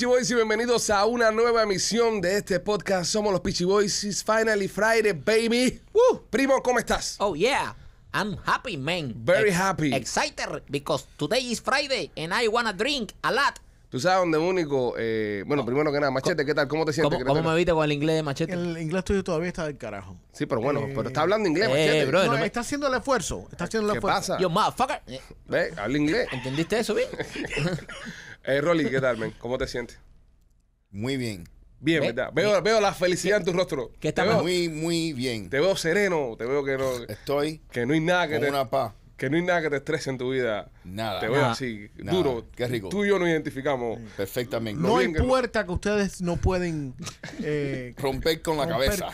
Pichi Boys y bienvenidos a una nueva emisión de este podcast. Somos los Pichi Boys. It's finally Friday, baby. Woo. Primo, ¿cómo estás? Oh, yeah. I'm happy, man. Very happy. Excited because today is Friday and I wanna drink a lot. Tú sabes donde único. Eh, bueno, oh. primero que nada, Machete, ¿qué tal? ¿Cómo te sientes? ¿Cómo, ¿cómo me viste con el inglés de Machete? El inglés tuyo todavía está del carajo. Sí, pero bueno, pero eh, está hablando inglés, eh, Machete. Bro, no, me... Está haciendo el esfuerzo. Está haciendo el esfuerzo. ¿Qué pasa? Yo, motherfucker. Ve, habla inglés. ¿Entendiste eso, bien? Eh, Rolly, ¿qué tal, men? ¿Cómo te sientes? Muy bien. Bien, ¿verdad? Veo, la felicidad en tu rostro. ¿Qué muy, muy bien. Te veo sereno, te veo que no. Estoy. Que no hay nada que con te. una paz que no hay nada que te estrese en tu vida. Nada. Te veo así, duro. Qué rico. Tú y yo nos identificamos. Perfectamente. No hay que puerta que ustedes no pueden eh, romper con la cabeza.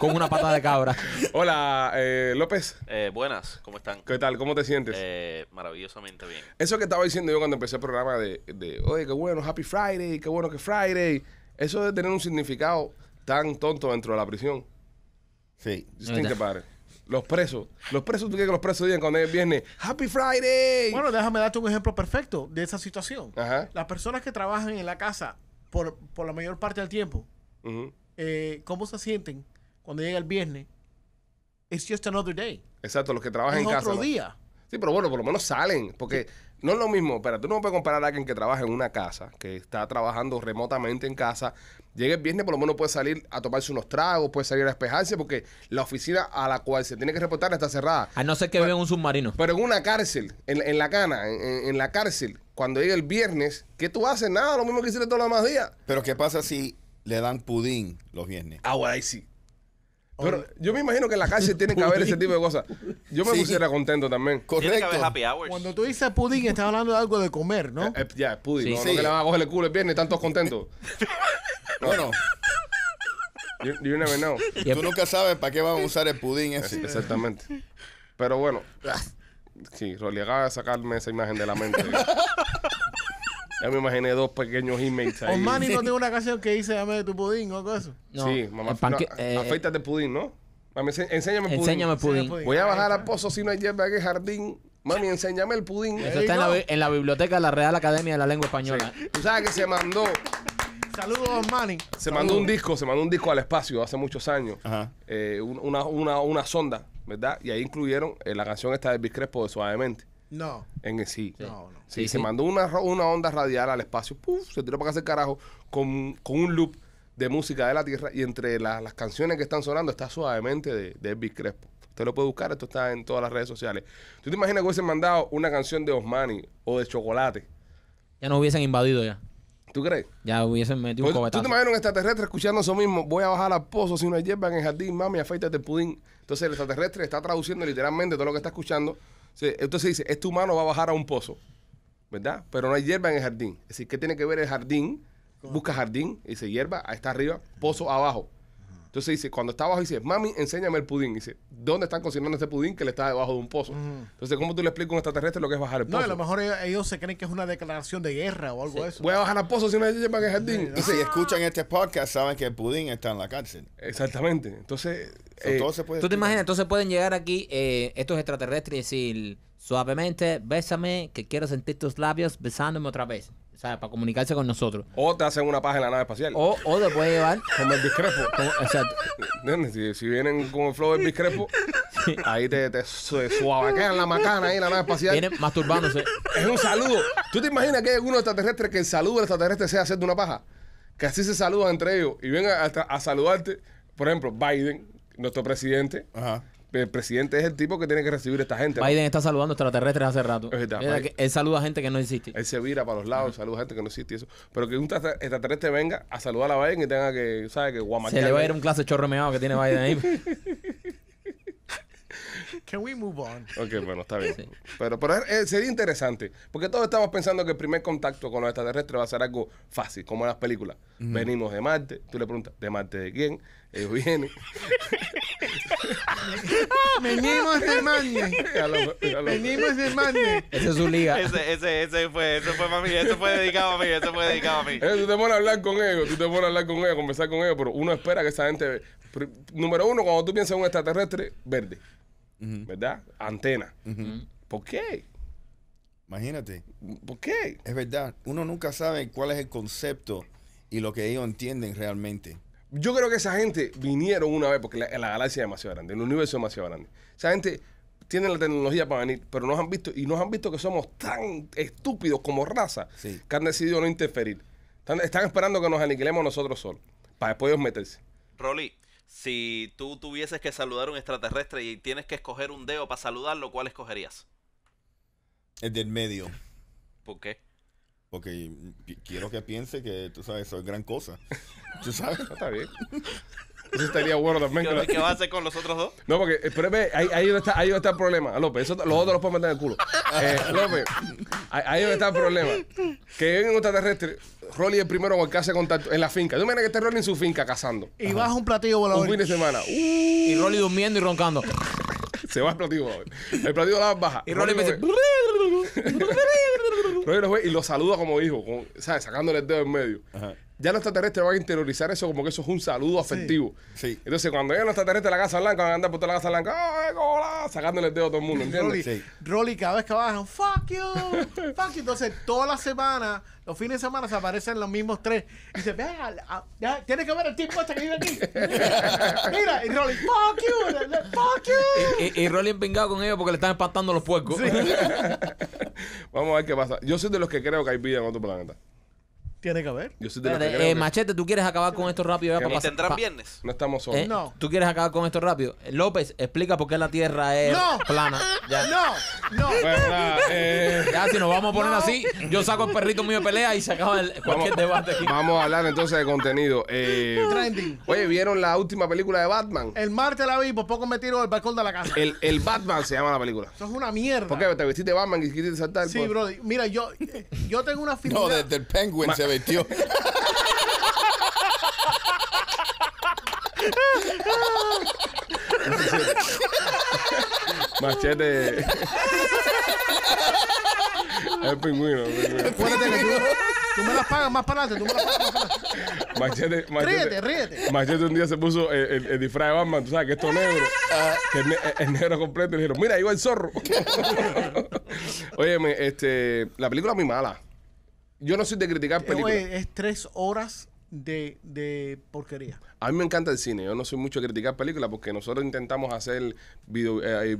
con una pata de cabra. Hola, eh, López. Eh, buenas, ¿cómo están? ¿Qué tal? ¿Cómo te sientes? maravillosamente bien. Eso que estaba diciendo yo cuando empecé el programa de, de, oye, qué bueno, Happy Friday, qué bueno que Friday. Eso de tener un significado tan tonto dentro de la prisión. Sí. Just think about los presos. Los presos, ¿tú crees que los presos digan cuando es viernes? ¡Happy Friday! Bueno, déjame darte un ejemplo perfecto de esa situación. Las personas que trabajan en la casa por, la mayor parte del tiempo, eh, ¿cómo se sienten cuando llega el viernes? It's just another day. Exacto, los que trabajan en casa. otro día. Sí, pero bueno, por lo menos salen. Porque no es lo mismo, pero tú no puedes comparar a alguien que trabaja en una casa, que está trabajando remotamente en casa, llega el viernes, por lo menos puede salir a tomarse unos tragos, puede salir a despejarse, porque la oficina a la cual se tiene que reportar está cerrada. A no ser que ve en un submarino. Pero en una cárcel, en, la cana, en, la cárcel, cuando llega el viernes, ¿qué tú haces? Nada, lo mismo que hiciste todos los demás días. Pero ¿qué pasa si le dan pudín los viernes? Ah, bueno, ahí sí yo me imagino que en la calle tiene que haber ese tipo de cosas. Yo me pusiera contento también. Tiene que haber happy hours. Cuando tú dices pudín, estás hablando de algo de comer, ¿no? Eh, eh, ya, pudín. pudding. no, que le van a coger el culo el viernes, están todos contentos. Bueno, You, never know. tú nunca sabes para qué van a usar el pudín ese. Exactamente. Pero bueno. Ah. Sí, Rolly sacarme esa imagen de la mente. Ya me imaginé dos pequeños inmates ahí. Osmani no tiene una canción que dice Dame de tu pudín o algo eso. sí, mamá. Panque, de eh, pudín, ¿no? Mami, enséñame el pudín. Enséñame pudín. Voy a bajar al pozo si no hay hierba en el jardín. Mami, enséñame el pudín. Eso está en la, en la, biblioteca de la Real Academia de la Lengua Española. Tú sabes que se mandó. Saludos, Osmani. Se mandó un disco, se mandó un disco al espacio hace muchos años. Ajá. Eh, una, una, una, sonda, ¿verdad? Y ahí incluyeron eh, la canción esta de Biscrespo de Suavemente. No. En el sí. sí. No, no. Se mandó una, una onda radial al espacio, ¡puf! se tiró para acá el carajo con, un loop de música de la Tierra y entre las canciones que están sonando está suavemente de, de Crespo. Usted lo puede buscar, esto está en todas las redes sociales. ¿Tú te imaginas que hubiesen mandado una canción de Osmani o de Chocolate? Ya nos hubiesen invadido ya. ¿Tú crees? Ya hubiesen metido un cobetazo. Pues, ¿Tú te imaginas un extraterrestre escuchando eso mismo? Voy a bajar al pozo si no hay hierba en el jardín, mami, afeítate el pudín. Entonces el extraterrestre está traduciendo literalmente todo lo que está escuchando. Entonces dice, este humano va a bajar a un pozo. ¿verdad? Pero no hay hierba en el jardín. Es decir, ¿qué tiene que ver el jardín? Busca jardín y se hierba, ahí está arriba, pozo abajo. Entonces dice, cuando está abajo, dice, mami, enséñame el pudín. Dice, ¿dónde están cocinando ese pudín que le está debajo de un pozo? Entonces, ¿cómo tú le explicas a un extraterrestre lo que es bajar el pozo? No, a lo mejor ellos, se creen que es una declaración de guerra o algo eso. Voy a bajar al pozo si no me llevan el jardín. Y escuchan este podcast, saben que el pudín está en la cárcel. Exactamente. Entonces, eh, tú te imaginas, entonces pueden llegar aquí eh, estos extraterrestres y decir, suavemente, bésame, que quiero sentir tus labios besándome otra vez sea, Para comunicarse con nosotros. O te hacen una paja en la nave espacial. O, o te pueden llevar. Como el discrepo. exacto. Si, si vienen con el flow del discrepo, ahí te, te, suabaquean la macana ahí en la nave espacial. Vienen masturbándose. Es un saludo. ¿Tú te imaginas que hay alguno extraterrestre que el saludo del extraterrestre sea hacerte una paja? Que así se saludan entre ellos y vengan a saludarte. Por ejemplo, Biden, nuestro presidente. Ajá el presidente es el tipo que tiene que recibir a esta gente. Biden está saludando extraterrestres hace rato. él, saluda a gente que no existe. Él se vira para los lados, saluda a gente que no existe eso. Pero que un extraterrestre venga a saludar a Biden y tenga que, ¿sabes? Que Se le va a ir un clase chorromeado que tiene Biden ahí. Can we move on? Ok, bueno, está bien. Pero, pero sería interesante, porque todos estamos pensando que el primer contacto con los extraterrestres va a ser algo fácil, como en las películas. Mm. Venimos de Marte, tú le preguntas, ¿de Marte de quién? Ellos vienen. Venimos de Marte. Venimos de Marte. Esa es su liga. Ese, ese, ese fue, ese fue para mí, fue dedicado a mí, ese fue dedicado a mí. Eso eh, tú te pones a hablar con ellos, tú te pones a hablar con ellos, a conversar con ellos, pero uno espera que esa gente... Número uno, cuando tú piensas en un extraterrestre, verde. ¿verdad? Antena. ¿Por qué? Imagínate. ¿Por qué? Es verdad, uno nunca sabe cuál es el concepto y lo que ellos entienden realmente. Yo creo que esa gente vinieron una vez porque la, galaxia es demasiado grande, el universo es demasiado grande. Esa gente tiene la tecnología para venir, pero nos han visto y nos han visto que somos tan estúpidos como raza que han decidido no interferir. Están, esperando que nos aniquilemos nosotros solos para después ellos meterse. Rolly, si tú tuvieses que saludar a un extraterrestre y tienes que escoger un dedo para saludarlo, ¿cuál escogerías? El del medio. ¿Por qué? Porque quiero que piense que, tú sabes, soy gran cosa. ¿Tú sabes? Está bien. Eso estaría bueno también. ¿Qué, va a hacer con los otros dos? No, porque, espérame, eh, ahí, ahí, está, ahí está el problema, López. los otros los pueden meter en el culo. Eh, López, ahí, ahí está el problema. Que en un extraterrestre, Rolly es el primero con que hace contacto en la finca. Tú imaginas que esté Rolly en su finca cazando. Y baja un platillo volador. Un fin de semana. Y uh. Rolly durmiendo y roncando. Se va el platillo volador. El platillo volador baja. Y Rolly, me dice... Rolly lo ve y lo saluda como hijo, con, ¿sabes? sacándole el dedo en medio. Ajá ya los extraterrestres van a interiorizar eso como que eso es un saludo afectivo. Sí. Entonces, cuando llegan los extraterrestres a la Casa Blanca, van a andar por toda la Casa Blanca, ¡ay, sacándole el dedo a todo el mundo, ¿entiendes? Rolly, cada vez que bajan, ¡fuck you! ¡fuck you! Entonces, toda la semana, los fines de semana, se aparecen los mismos tres. Y dice, vea, tiene que ver el tipo este que vive aquí. Mira, y Rolly, ¡fuck you! ¡fuck you! Y, Rolly empingado con ellos porque le están espantando los puercos. Vamos a ver qué pasa. Yo soy de los que creo que hay vida en otro planeta. Tiene que haber. Yo eh, Machete, ¿tú quieres acabar con esto rápido? ya para Y tendrán viernes. no estamos solos. Eh, no. ¿Tú quieres acabar con esto rápido? Eh, López, explica por qué la Tierra es plana. No, no. Eh. Ya, si nos vamos a poner así, yo saco el perrito mío de pelea y se acaba el, cualquier debate aquí. vamos a hablar entonces de contenido. Eh, Trending. oye, ¿vieron la última película de Batman? El martes la vi, por pues poco me tiro el balcón de la casa. El, Batman se llama la película. Eso es una mierda. ¿Por qué? ¿Te vestiste Batman y quisiste saltar? Sí, bro. Mira, yo, yo tengo una No, del desde el Penguin se Machete. Es pingüino. pingüino. tú, me las pagas más para adelante. Tú me las pagas Machete, ríete, ríete. Machete un día se puso el, disfraz de Batman, tú sabes que esto es negro. Que es, negro completo. Y dijeron, mira, ahí va el zorro. Óyeme, este, la película es muy mala yo no soy de criticar películas. es tres horas de, de, porquería. A mí me encanta el cine. Yo no soy mucho de criticar películas porque nosotros intentamos hacer video, eh,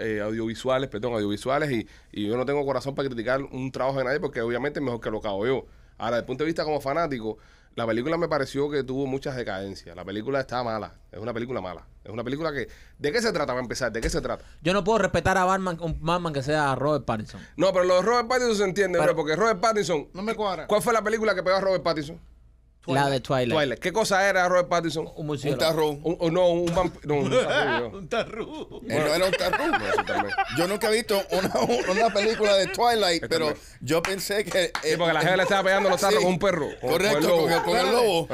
eh, audiovisuales, perdón, audiovisuales y, y, yo no tengo corazón para criticar un trabajo de nadie porque obviamente es mejor que lo que hago yo. Ahora, desde el punto de vista como fanático, la película me pareció que tuvo muchas decadencias. La película está mala. Es una película mala. Es una película que. ¿De qué se trata a empezar? ¿De qué se trata? Yo no puedo respetar a Batman, un Batman que sea Robert Pattinson. No, pero los Robert Pattinson se entiende, pero, porque Robert Pattinson. No me cuadra. ¿Cuál fue la película que pegó a Robert Pattinson? La de Twilight. ¿Qué cosa era Robert Pattinson? Un tarro. Un, no, un vampiro. un tarro. no era un tarro. yo nunca he visto una, una película de Twilight, este pero yo pensé que. Eh, porque la gente le estaba pegando los tarros con un perro. Correcto, con el, lobo.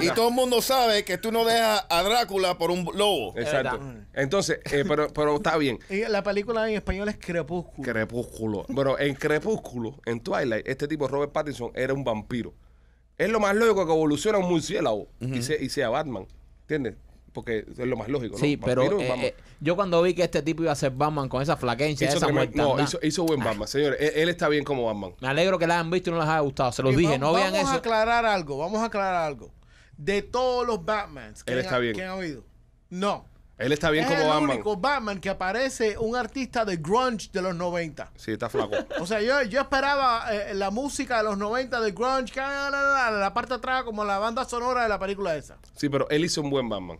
y todo el mundo sabe que tú no dejas a Drácula por un lobo. Exacto. Mm. Entonces, eh, pero, pero está bien. la película en español es Crepúsculo. Crepúsculo. Bueno, en Crepúsculo, en Twilight, este tipo, Robert Pattinson, era un vampiro. Es lo más lógico que evoluciona un murciélago y, sea, Batman. ¿Entiendes? porque es lo más lógico. Sí, pero eh, eh, yo cuando vi que este tipo iba a ser Batman con esa flaquencia, hizo No, hizo, buen ah. Batman, señores. Él, está bien como Batman. Me alegro que la hayan visto y no les haya gustado. Se los dije, no vean eso. Vamos a aclarar algo, vamos a aclarar algo. De todos los Batmans él está bien. que han oído, no. Él está bien es como el único Batman que aparece un artista de grunge de los 90. Sí, está flaco. o sea, yo, yo esperaba eh, la música de los 90 de grunge, ah, la, la parte atrás como la banda sonora de la película esa. Sí, pero él hizo un buen Batman.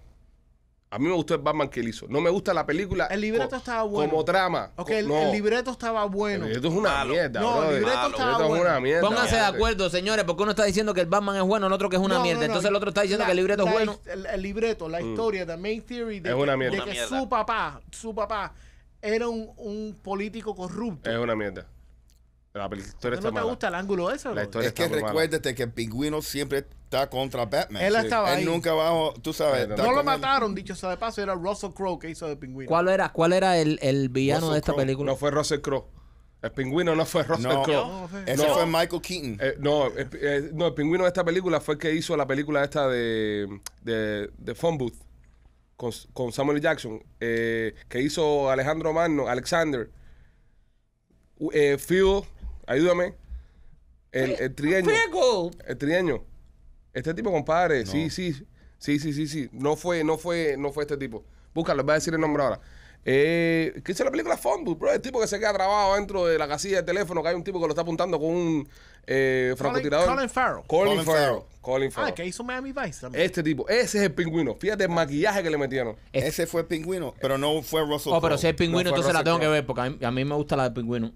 A mí me gustó el Batman que él hizo. No me gusta la película. El libreto estaba bueno. Como trama. Ok, el, libreto estaba bueno. esto es una mierda. No, el libreto estaba es bueno. una mierda. Pónganse de acuerdo, señores, porque uno está diciendo que el Batman es bueno, el otro que es una mierda. Entonces el otro está diciendo que el libreto es bueno. El, libreto, la mm. historia, the main theory de, Es una mierda. que su papá, su papá era un, un político corrupto. Es una mierda. La no te gusta el ángulo de eso? es que recuérdate que el pingüino siempre está contra Batman. Él estaba nunca bajo tú sabes. No lo mataron, dicho sea de paso, era Russell Crowe que hizo de pingüino. ¿Cuál era, cuál era el, el villano de esta película? No fue Russell Crowe. El pingüino no fue Russell Crowe. No, no, fue Michael Keaton. Eh, no, el, pingüino de esta película fue el que hizo la película esta de, de, de Booth con, Samuel Jackson, eh, que hizo Alejandro Magno, Alexander, eh, Phil ayúdame. El, el trieño. El trieño. Este tipo, compadre, sí, sí, sí, sí, sí, sí. No fue, no fue, no fue este tipo. Búscalo, voy a decir el nombre ahora. Eh, ¿Qué hizo la película Fondue, bro? El tipo que se queda trabado dentro de la casilla de teléfono, que hay un tipo que lo está apuntando con un eh, francotirador. Colin, Farrell. Colin, Colin Farrell. Colin Ah, que hizo Miami Vice también. Este tipo, ese es el pingüino. Fíjate el maquillaje que le metieron. Ese fue el pingüino, pero no fue Russell Crowe. Oh, pero si es pingüino, entonces la tengo que ver, porque a mí, me gusta la de pingüino.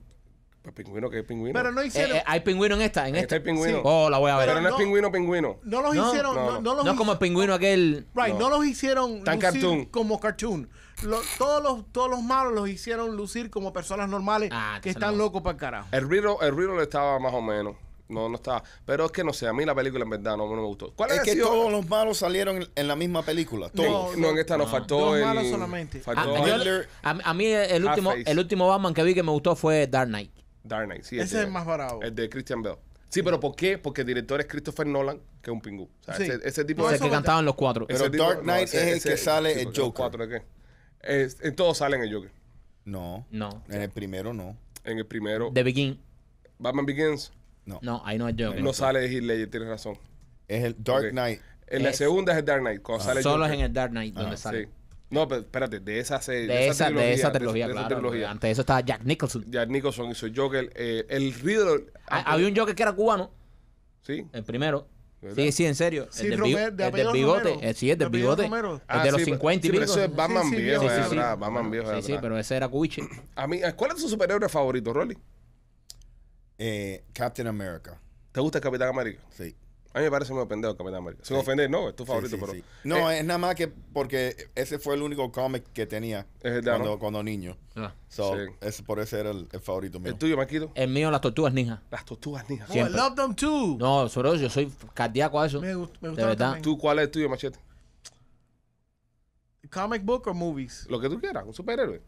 Pues pingüino que es pingüino. Pero no eh, hicieron. Eh, eh, hay pingüino en esta, en, esta. pingüino. Oh, la voy a ver. Pero, no, es pingüino, pingüino. No los hicieron. No, como el pingüino aquel. Right, no, los hicieron Tan cartoon. como cartoon. todos, los, todos los malos los hicieron lucir como personas normales ah, que están locos para el carajo. El Riro, el estaba más o menos. No, no estaba. Pero es que no sé, a mí la película en verdad no, me gustó. ¿Cuál es que todos los malos salieron en la misma película. Todos. No, en esta no, faltó. Dos el, malos solamente. Faltó ah, a, a, mí el último, el último Batman que vi que me gustó fue Dark Knight. Dark Knight, sí. Ese es el más barato, El de Christian Bell. Sí, pero ¿por qué? Porque el director es Christopher Nolan, que es un pingú. O sea, ese, ese tipo Es el que cantaban los cuatro. Pero Dark Knight es el que sale el Joker. cuatro de qué? en todos salen el Joker. No. No. En el primero no. En el primero, The Begin. Batman Begins, No. No, ahí no es Joker. no sale de Ledger, tienes razón. Es el Dark Knight. En la segunda es el Dark Knight, cuando ah. sale Solo es en el Dark Knight donde ah, sale. Sí. No, pero espérate, de esa, serie, de, esa, trilogía, de esa trilogía. claro, Antes eso estaba Jack Nicholson. Jack Nicholson hizo Joker. Eh, el Riddler. Ah, había un Joker que era cubano. Sí. El primero. Sí, sí, en serio. el del, de bigote. El, sí, el del bigote. Eh, el de ah, los 50 y sí, Pero ese es Batman viejo, sí, sí, Batman viejo. Sí, sí, pero ese era Cubiche. A mí, ¿cuál es tu superhéroe favorito, Rolly? Eh, Captain America. ¿Te gusta el Capitán América? Sí. A mí me parece muy pendejo Capitán América. Sin ofender, no, es tu favorito, pero. Eh, no, es nada más que porque ese fue el único cómic que tenía cuando, cuando, niño. Ah. por eso era el, favorito mío. ¿El tuyo, Maquito? El mío, las tortugas ninja. Las tortugas ninja. Oh, I love them too. No, sobre yo soy cardíaco a eso. Me, gust me gusta. También. ¿Tú cuál es el tuyo, Machete? ¿Comic book o movies? Lo que tú quieras, un superhéroe.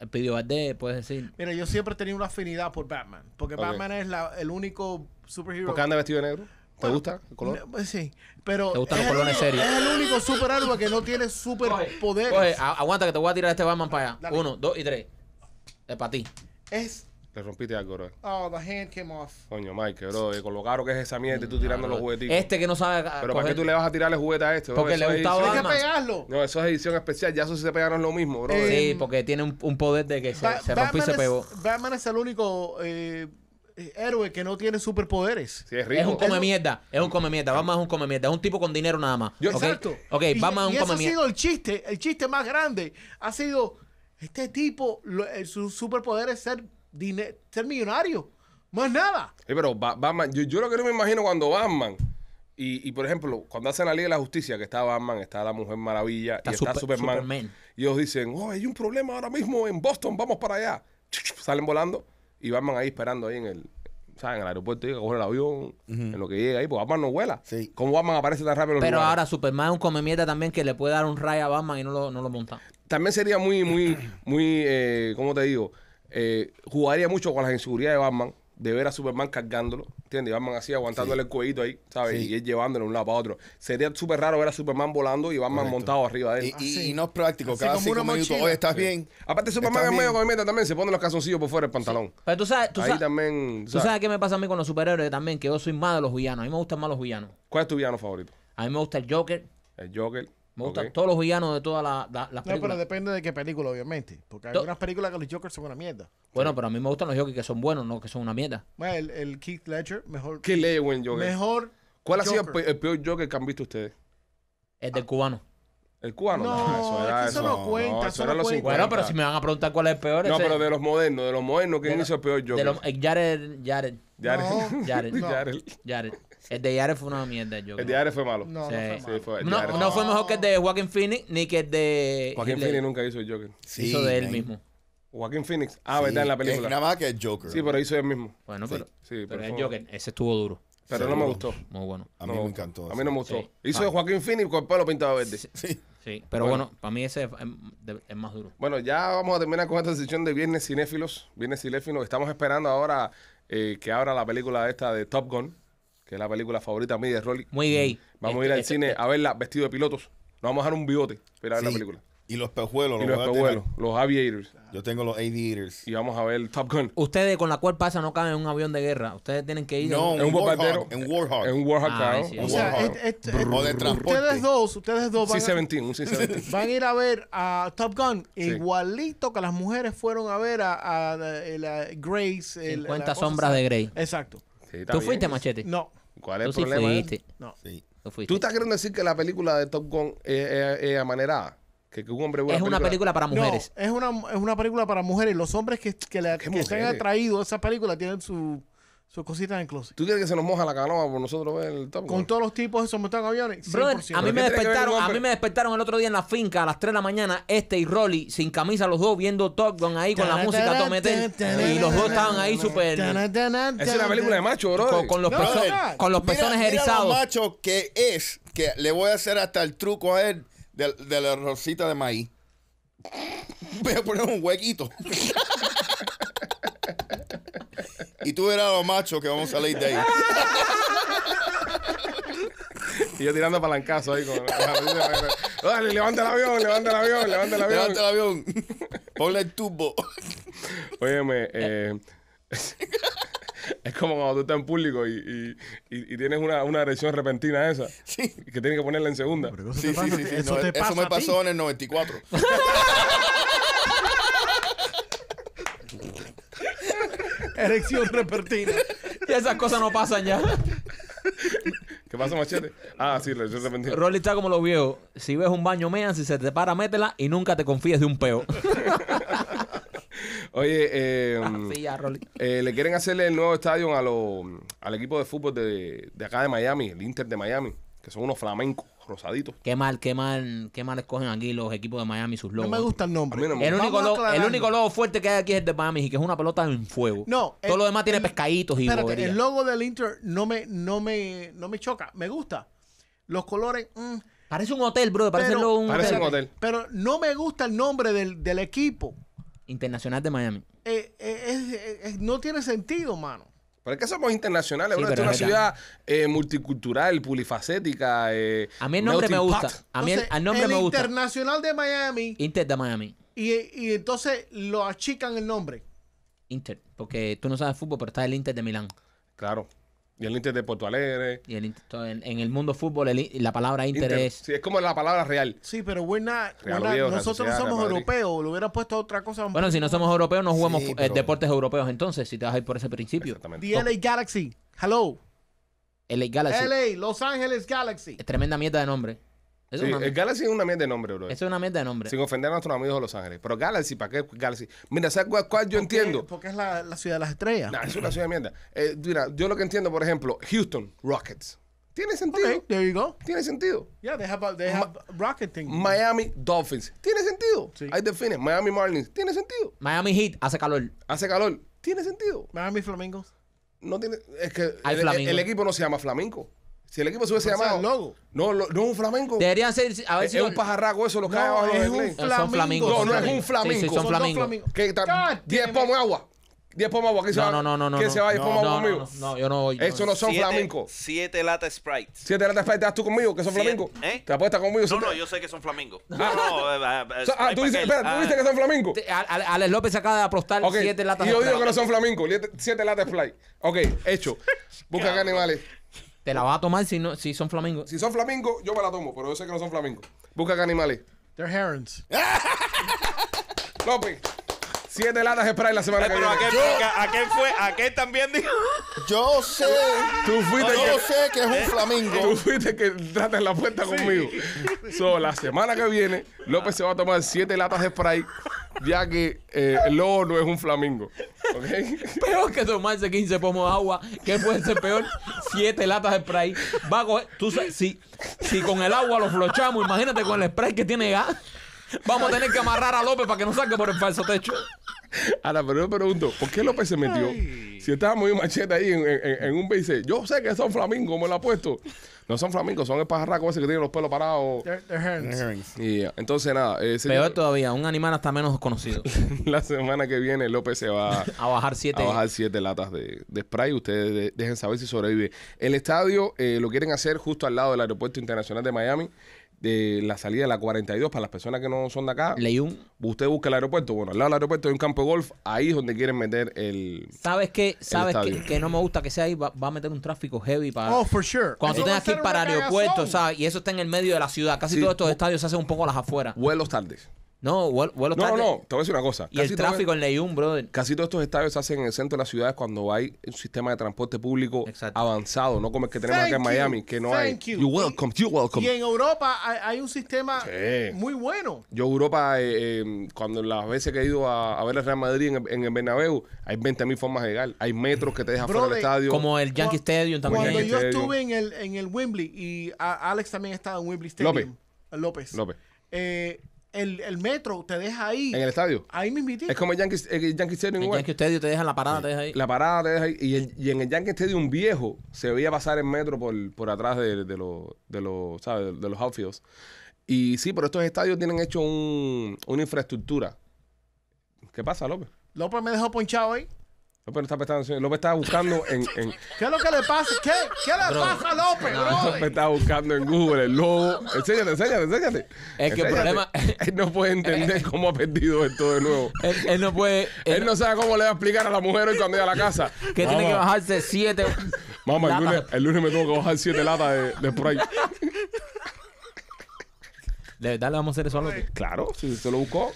El pidió Valdés, puedes decir. Mira, yo siempre he tenido una afinidad por Batman. Porque Batman es la, el único superhéroe. ¿Por anda vestido de negro? ¿Te gusta el color? sí, pero. ¿Te gustan los colores serios? Es el único superhéroe que no tiene superpoderes. Oye, aguanta que te voy a tirar este Batman para allá. Uno, dos y tres. Es para ti. Es Te rompiste algo, bro. Oh, the hand came off. Coño, Mike, bro. Eh, con lo caro que es esa mierda y tú mm, tirando los juguetitos. Este que no sabe. Pero ¿para qué tú le vas a tirar el juguete a este? Porque le gustaba. Tienes que pegarlo. No, eso es edición especial. Ya eso sí se pegaron lo mismo, bro. Eh, sí, porque tiene un, poder de que se, se rompió y se pegó. Batman es el único eh, eh, héroe que no tiene superpoderes. es, un come mierda. Es un come mierda. Batman es un come Es un tipo con dinero nada más. Batman ha sido el chiste. El chiste más grande ha sido este tipo, eh, su superpoder es ser, ser millonario. Más nada. pero yo, lo que no me imagino cuando Batman. Y, y, por ejemplo, cuando hacen la Liga de la Justicia, que está Batman, está la Mujer Maravilla, está y está Superman, Y ellos dicen, oh, hay un problema ahora mismo en Boston, vamos para allá. Salen volando y Batman ahí esperando ahí en el, ¿sabes? En el aeropuerto, que coge el avión, en lo que llega ahí, pues Batman no vuela. Sí. ¿Cómo Batman aparece tan rápido? en los Pero ahora Superman es un come también que le puede dar un rayo a Batman y no lo, no monta. También sería muy, muy, muy, eh, ¿cómo te digo? Eh, jugaría mucho con las inseguridades de Batman de ver a Superman cargándolo, ¿entiendes? Y Batman así aguantándole el cuellito ahí, ¿sabes? Y él llevándolo de un lado para otro. Sería súper raro ver a Superman volando y Batman montado arriba de él. Y, ah, no es práctico, cada cinco minutos, oye, ¿estás bien? Aparte Superman es medio movimiento también, se pone los calzoncillos por fuera del pantalón. Pero tú sabes, tú ahí también, tú sabes qué me pasa a mí con los superhéroes también, que yo soy más de los villanos, a mí me gustan más los villanos. ¿Cuál es tu villano favorito? A mí me gusta el Joker. El Joker. Me gustan todos los villanos de todas las películas. No, pero depende de qué película, obviamente. Porque hay unas películas que los Jokers son una mierda. Bueno, pero a mí me gustan los Jokers que son buenos, no que son una mierda. Bueno, el, el Keith Ledger, mejor. ¿Qué lee buen Joker. Mejor. ¿Cuál ha sido el, peor Joker que han visto ustedes? El del cubano. El cubano, no, eso, eso, no cuenta. eso los Bueno, pero si me van a preguntar cuál es el peor. No, pero de los modernos, de los modernos, ¿quién hizo el peor Joker? De los, eh, Jared, Jared. Jared. Jared. Jared. El de Yare fue una mierda, El de Yare fue malo. No, fue mejor que el de Joaquin Phoenix ni que el de. Joaquín Phoenix nunca hizo el Joker. Hizo de él mismo. Joaquín Phoenix. Ah, verdad, en la es nada más que el Joker. Sí, pero hizo él mismo. Bueno, pero. Sí, pero el Joker, ese estuvo duro. Pero no me gustó. Muy bueno. A mí me encantó. A mí no me gustó. Hizo ah. de Joaquín Phoenix con el pelo pintado verde. Sí. Sí, pero bueno, para mí ese es, más duro. Bueno, ya vamos a terminar con esta sesión de Viernes Cinéfilos. Viernes Cinéfilos. Estamos esperando ahora eh, que abra la película esta de Top Gun que es la película favorita mía de Rolly. Muy gay. Mm. Vamos a ir este, al este, cine este. a verla vestido de pilotos. Nos vamos a dar un bigote para ver la película. Y los pejuelos. Y los pejuelos. los aviators. Yo tengo los aviators. Y vamos a ver Top Gun. Ustedes con la cual pasa no caben en un avión de guerra. Ustedes tienen que ir. No, en un bombardero. Warhawk. Un Warhawk. En un Warhawk, ah, claro. O sea, O de transporte. ustedes dos, ustedes dos van, a- un van a ir a ver a Top Gun igualito que las mujeres fueron a ver a, Grace. 50 sombras de Grey. Exacto. ¿Tú fuiste, Machete? No. ¿Cuál es el problema? No. Sí. Tú estás queriendo decir que la película de Top Gun es, amanerada? Que, un hombre Es una película para mujeres. es una, película para mujeres. Los hombres que, que, se han a esa película tienen su sus cositas en el closet. ¿Tú quieres que se nos moja la canoa por nosotros ver el Top Con todos los tipos esos montados aviones. a mí, me despertaron, a mí me despertaron el otro día en la finca a las 3 de la mañana, este y Rolly, sin camisa los dos, viendo Top Gun ahí con la música Tomete. Y los dos estaban ahí súper. es una película de macho, bro. Con, los, con los pezones erizados. Mira lo macho que es, que le voy a hacer hasta el truco a él de, de la rosita de maíz. Voy a poner un huequito. Y tú eras los machos que vamos a salir de ahí. Y yo tirando palancazo ahí con. Dale, levanta el avión, levanta el avión, levanta el avión. Levanta el avión. Ponle el tubo. Óyeme, eh, es como cuando tú estás en público y, y, tienes una, una repentina esa. Sí. Que tienes que ponerla en segunda. eso sí, sí, sí, sí, Eso, te me pasó en el 94. Erección repentina. Y esas cosas no pasan ya. ¿Qué pasa, machete? Ah, sí, lo repentina. Rolly está como lo viejo Si ves un baño, mean, Si se te para, métela. Y nunca te confíes de un peo. Oye, em, ah, Rolly. Eh, le quieren hacerle el nuevo estadio a al equipo de fútbol de, de acá de Miami, el Inter de Miami que son unos flamencos rosaditos. Qué mal, qué mal, qué mal escogen aquí los equipos de Miami sus logos. No me gusta el nombre. el, único logo, el, único logo, fuerte que hay aquí es el de Miami y que es una pelota en fuego. No. Todo lo demás tiene pescaditos y espérate, El logo del Inter no me, no me, no me choca. Me gusta. Los colores. Mm. parece un hotel, bro. Parece, un, hotel. Pero no me gusta el nombre del, equipo. Internacional de Miami. Eh, eh, eh, no tiene sentido, mano. Pero es somos internacionales, es una ciudad eh, multicultural, polifacética. Eh, a mí el nombre me gusta. nombre Internacional de Miami. Inter de Miami. Y, y, entonces lo achican el nombre. Inter. Porque tú no sabes fútbol, pero está el Inter de Milán. Claro. Y el Inter de Porto Alegre. Y en, el mundo fútbol la palabra Inter, es... Sí, es como la palabra real. Sí, pero we're nosotros no somos europeos. Lo hubiera puesto otra cosa. Bueno, si no somos europeos, no jugamos eh, deportes europeos entonces, si te vas a ir por ese principio. LA Galaxy. Hello. LA Galaxy. LA, Los Ángeles Galaxy. Es tremenda mierda de nombre sí, el eh, Galaxy es una mierda de nombre, bro. Eso es una mierda de nombre. Sin ofender a nuestros amigos de Los Ángeles. Pero Galaxy, ¿para qué Galaxy? Mira, ¿sabes cuál, yo entiendo? Porque es la, ciudad de las estrellas. No, es una ciudad de mierda. Eh, mira, yo lo que entiendo, por ejemplo, Houston Rockets. Tiene sentido. Okay, there you go. Tiene sentido. Yeah, they have, a, rocketing. Miami Dolphins. Tiene sentido. Sí. Ahí define. Miami Marlins. Tiene sentido. Miami Heat. Hace calor. Hace calor. Tiene sentido. Miami Flamingos. No tiene. Es que el, equipo no se llama Flamingo. Si el equipo se hubiese llamado. El logo. No, no es un flamenco. Deberían ser. A ver si es un pajarraco eso, los no, Son flamencos, No, no es un flamenco. Sí, sí, son, flamencos. Que 10 pomos agua. 10 pomos agua. Que no, no, no, no, no. Que se vaya no, pomos agua conmigo. No, yo no voy. Eso no son flamencos. 7 latas Sprite. 7 latas Sprite, ¿estás tú conmigo? Que son flamencos. ¿eh? ¿Te apuestas conmigo? No, no, yo sé que son flamencos. No, ah, no. Ah, ah, eh, eh, ah tú dices, espera, tú dices que son flamencos. Alex López acaba de apostar 7 latas Sprite. Yo digo que no son flamencos. 7 latas Sprite. Ok, hecho. Busca animales. Te la vas a tomar si, no, si son flamingos. Si son flamingos, yo me la tomo, pero yo sé que no son flamingos. Busca que animales. They're herons. López. Siete latas de spray la semana eh, que viene. a aquel, fue a qué también dijo. Yo sé. yo sé que es un eh, flamingo. Tú fuiste que tratas en la puerta conmigo. So, la semana que viene, López se va a tomar siete latas de spray ya que eh, el lobo no es un flamingo. ¿okay? Peor que tomarse 15 pomos de agua, que puede ser peor, 7 latas de spray. Va a coger, tú sabes, si, si con el agua lo flochamos, imagínate con el spray que tiene gas. Vamos a tener que amarrar a López para que no salga por el falso techo. Ahora, pero yo me pregunto, ¿por qué López se metió? Si estaba muy machete ahí en, un base, yo sé que son Flamingo, me lo ha puesto. No son Flamingo, son el pajarraco ese que tiene los pelos parados. y Entonces, nada. Eh, Peor todavía, un animal hasta menos conocido. la semana que viene López se va a bajar siete. A siete latas de, spray. Ustedes dejen saber si sobrevive. El estadio eh, lo quieren hacer justo al lado del Aeropuerto Internacional de Miami de la salida de la 42 para las personas que no son de acá. un. Usted busca el aeropuerto. Bueno, al lado del aeropuerto hay un campo de golf. Ahí es donde quieren meter el. ¿Sabes qué? ¿Sabes que, no me gusta que sea ahí? Va, a meter un tráfico heavy para. Oh, for sure. Cuando tú tengas que ir para aeropuerto, ¿sabes? Y eso está en el medio de la ciudad. Casi todos estos estadios se hacen un poco las afueras. Vuelos tardes. No, no, no, no, te voy a decir una cosa. Y el tráfico en Leyun, brother. Casi todos estos estadios se hacen en el centro de las ciudades cuando hay un sistema de transporte público avanzado, no como el que tenemos acá en Miami, que no hay. You. You're welcome, you're welcome. Y en Europa hay, un sistema muy bueno. Yo Europa, eh, eh, cuando las veces que he ido a, ver el Real Madrid en, el Bernabéu, hay 20.000 formas de llegar. Hay metros que te dejan fuera del estadio. Como el Yankee Stadium también. Cuando yo estuve en el, en Wembley, y Alex también estaba en Wembley Stadium. López. López. Eh, el, el, metro te deja ahí. En el estadio. Ahí mismo. Es como el Yankee, el Yankee Stadium. El Yankee Stadium te deja la parada, te deja ahí. La parada te deja ahí. Y, en el Yankee Stadium viejo se veía pasar el metro por, por atrás de, de, de, ¿sabes? de, los outfields. Y sí, pero estos estadios tienen hecho un, una infraestructura. ¿Qué pasa, López? López me dejó ponchado ahí. López no está estaba buscando en, ¿Qué es lo que le pasa? ¿Qué, qué le pasa a López, bro? López estaba buscando en Google el lobo. Enséñate, enséñate, enséñate. Es que el problema... Él no puede entender cómo ha perdido esto de nuevo. Él, no puede... Él, no sabe cómo le va a explicar a la mujer hoy cuando llega a la casa. Que tiene que bajarse siete... Mamá, el lunes, me tengo que bajar siete latas de, de spray. ¿De verdad le vamos a hacer eso a los Claro, si usted lo buscó.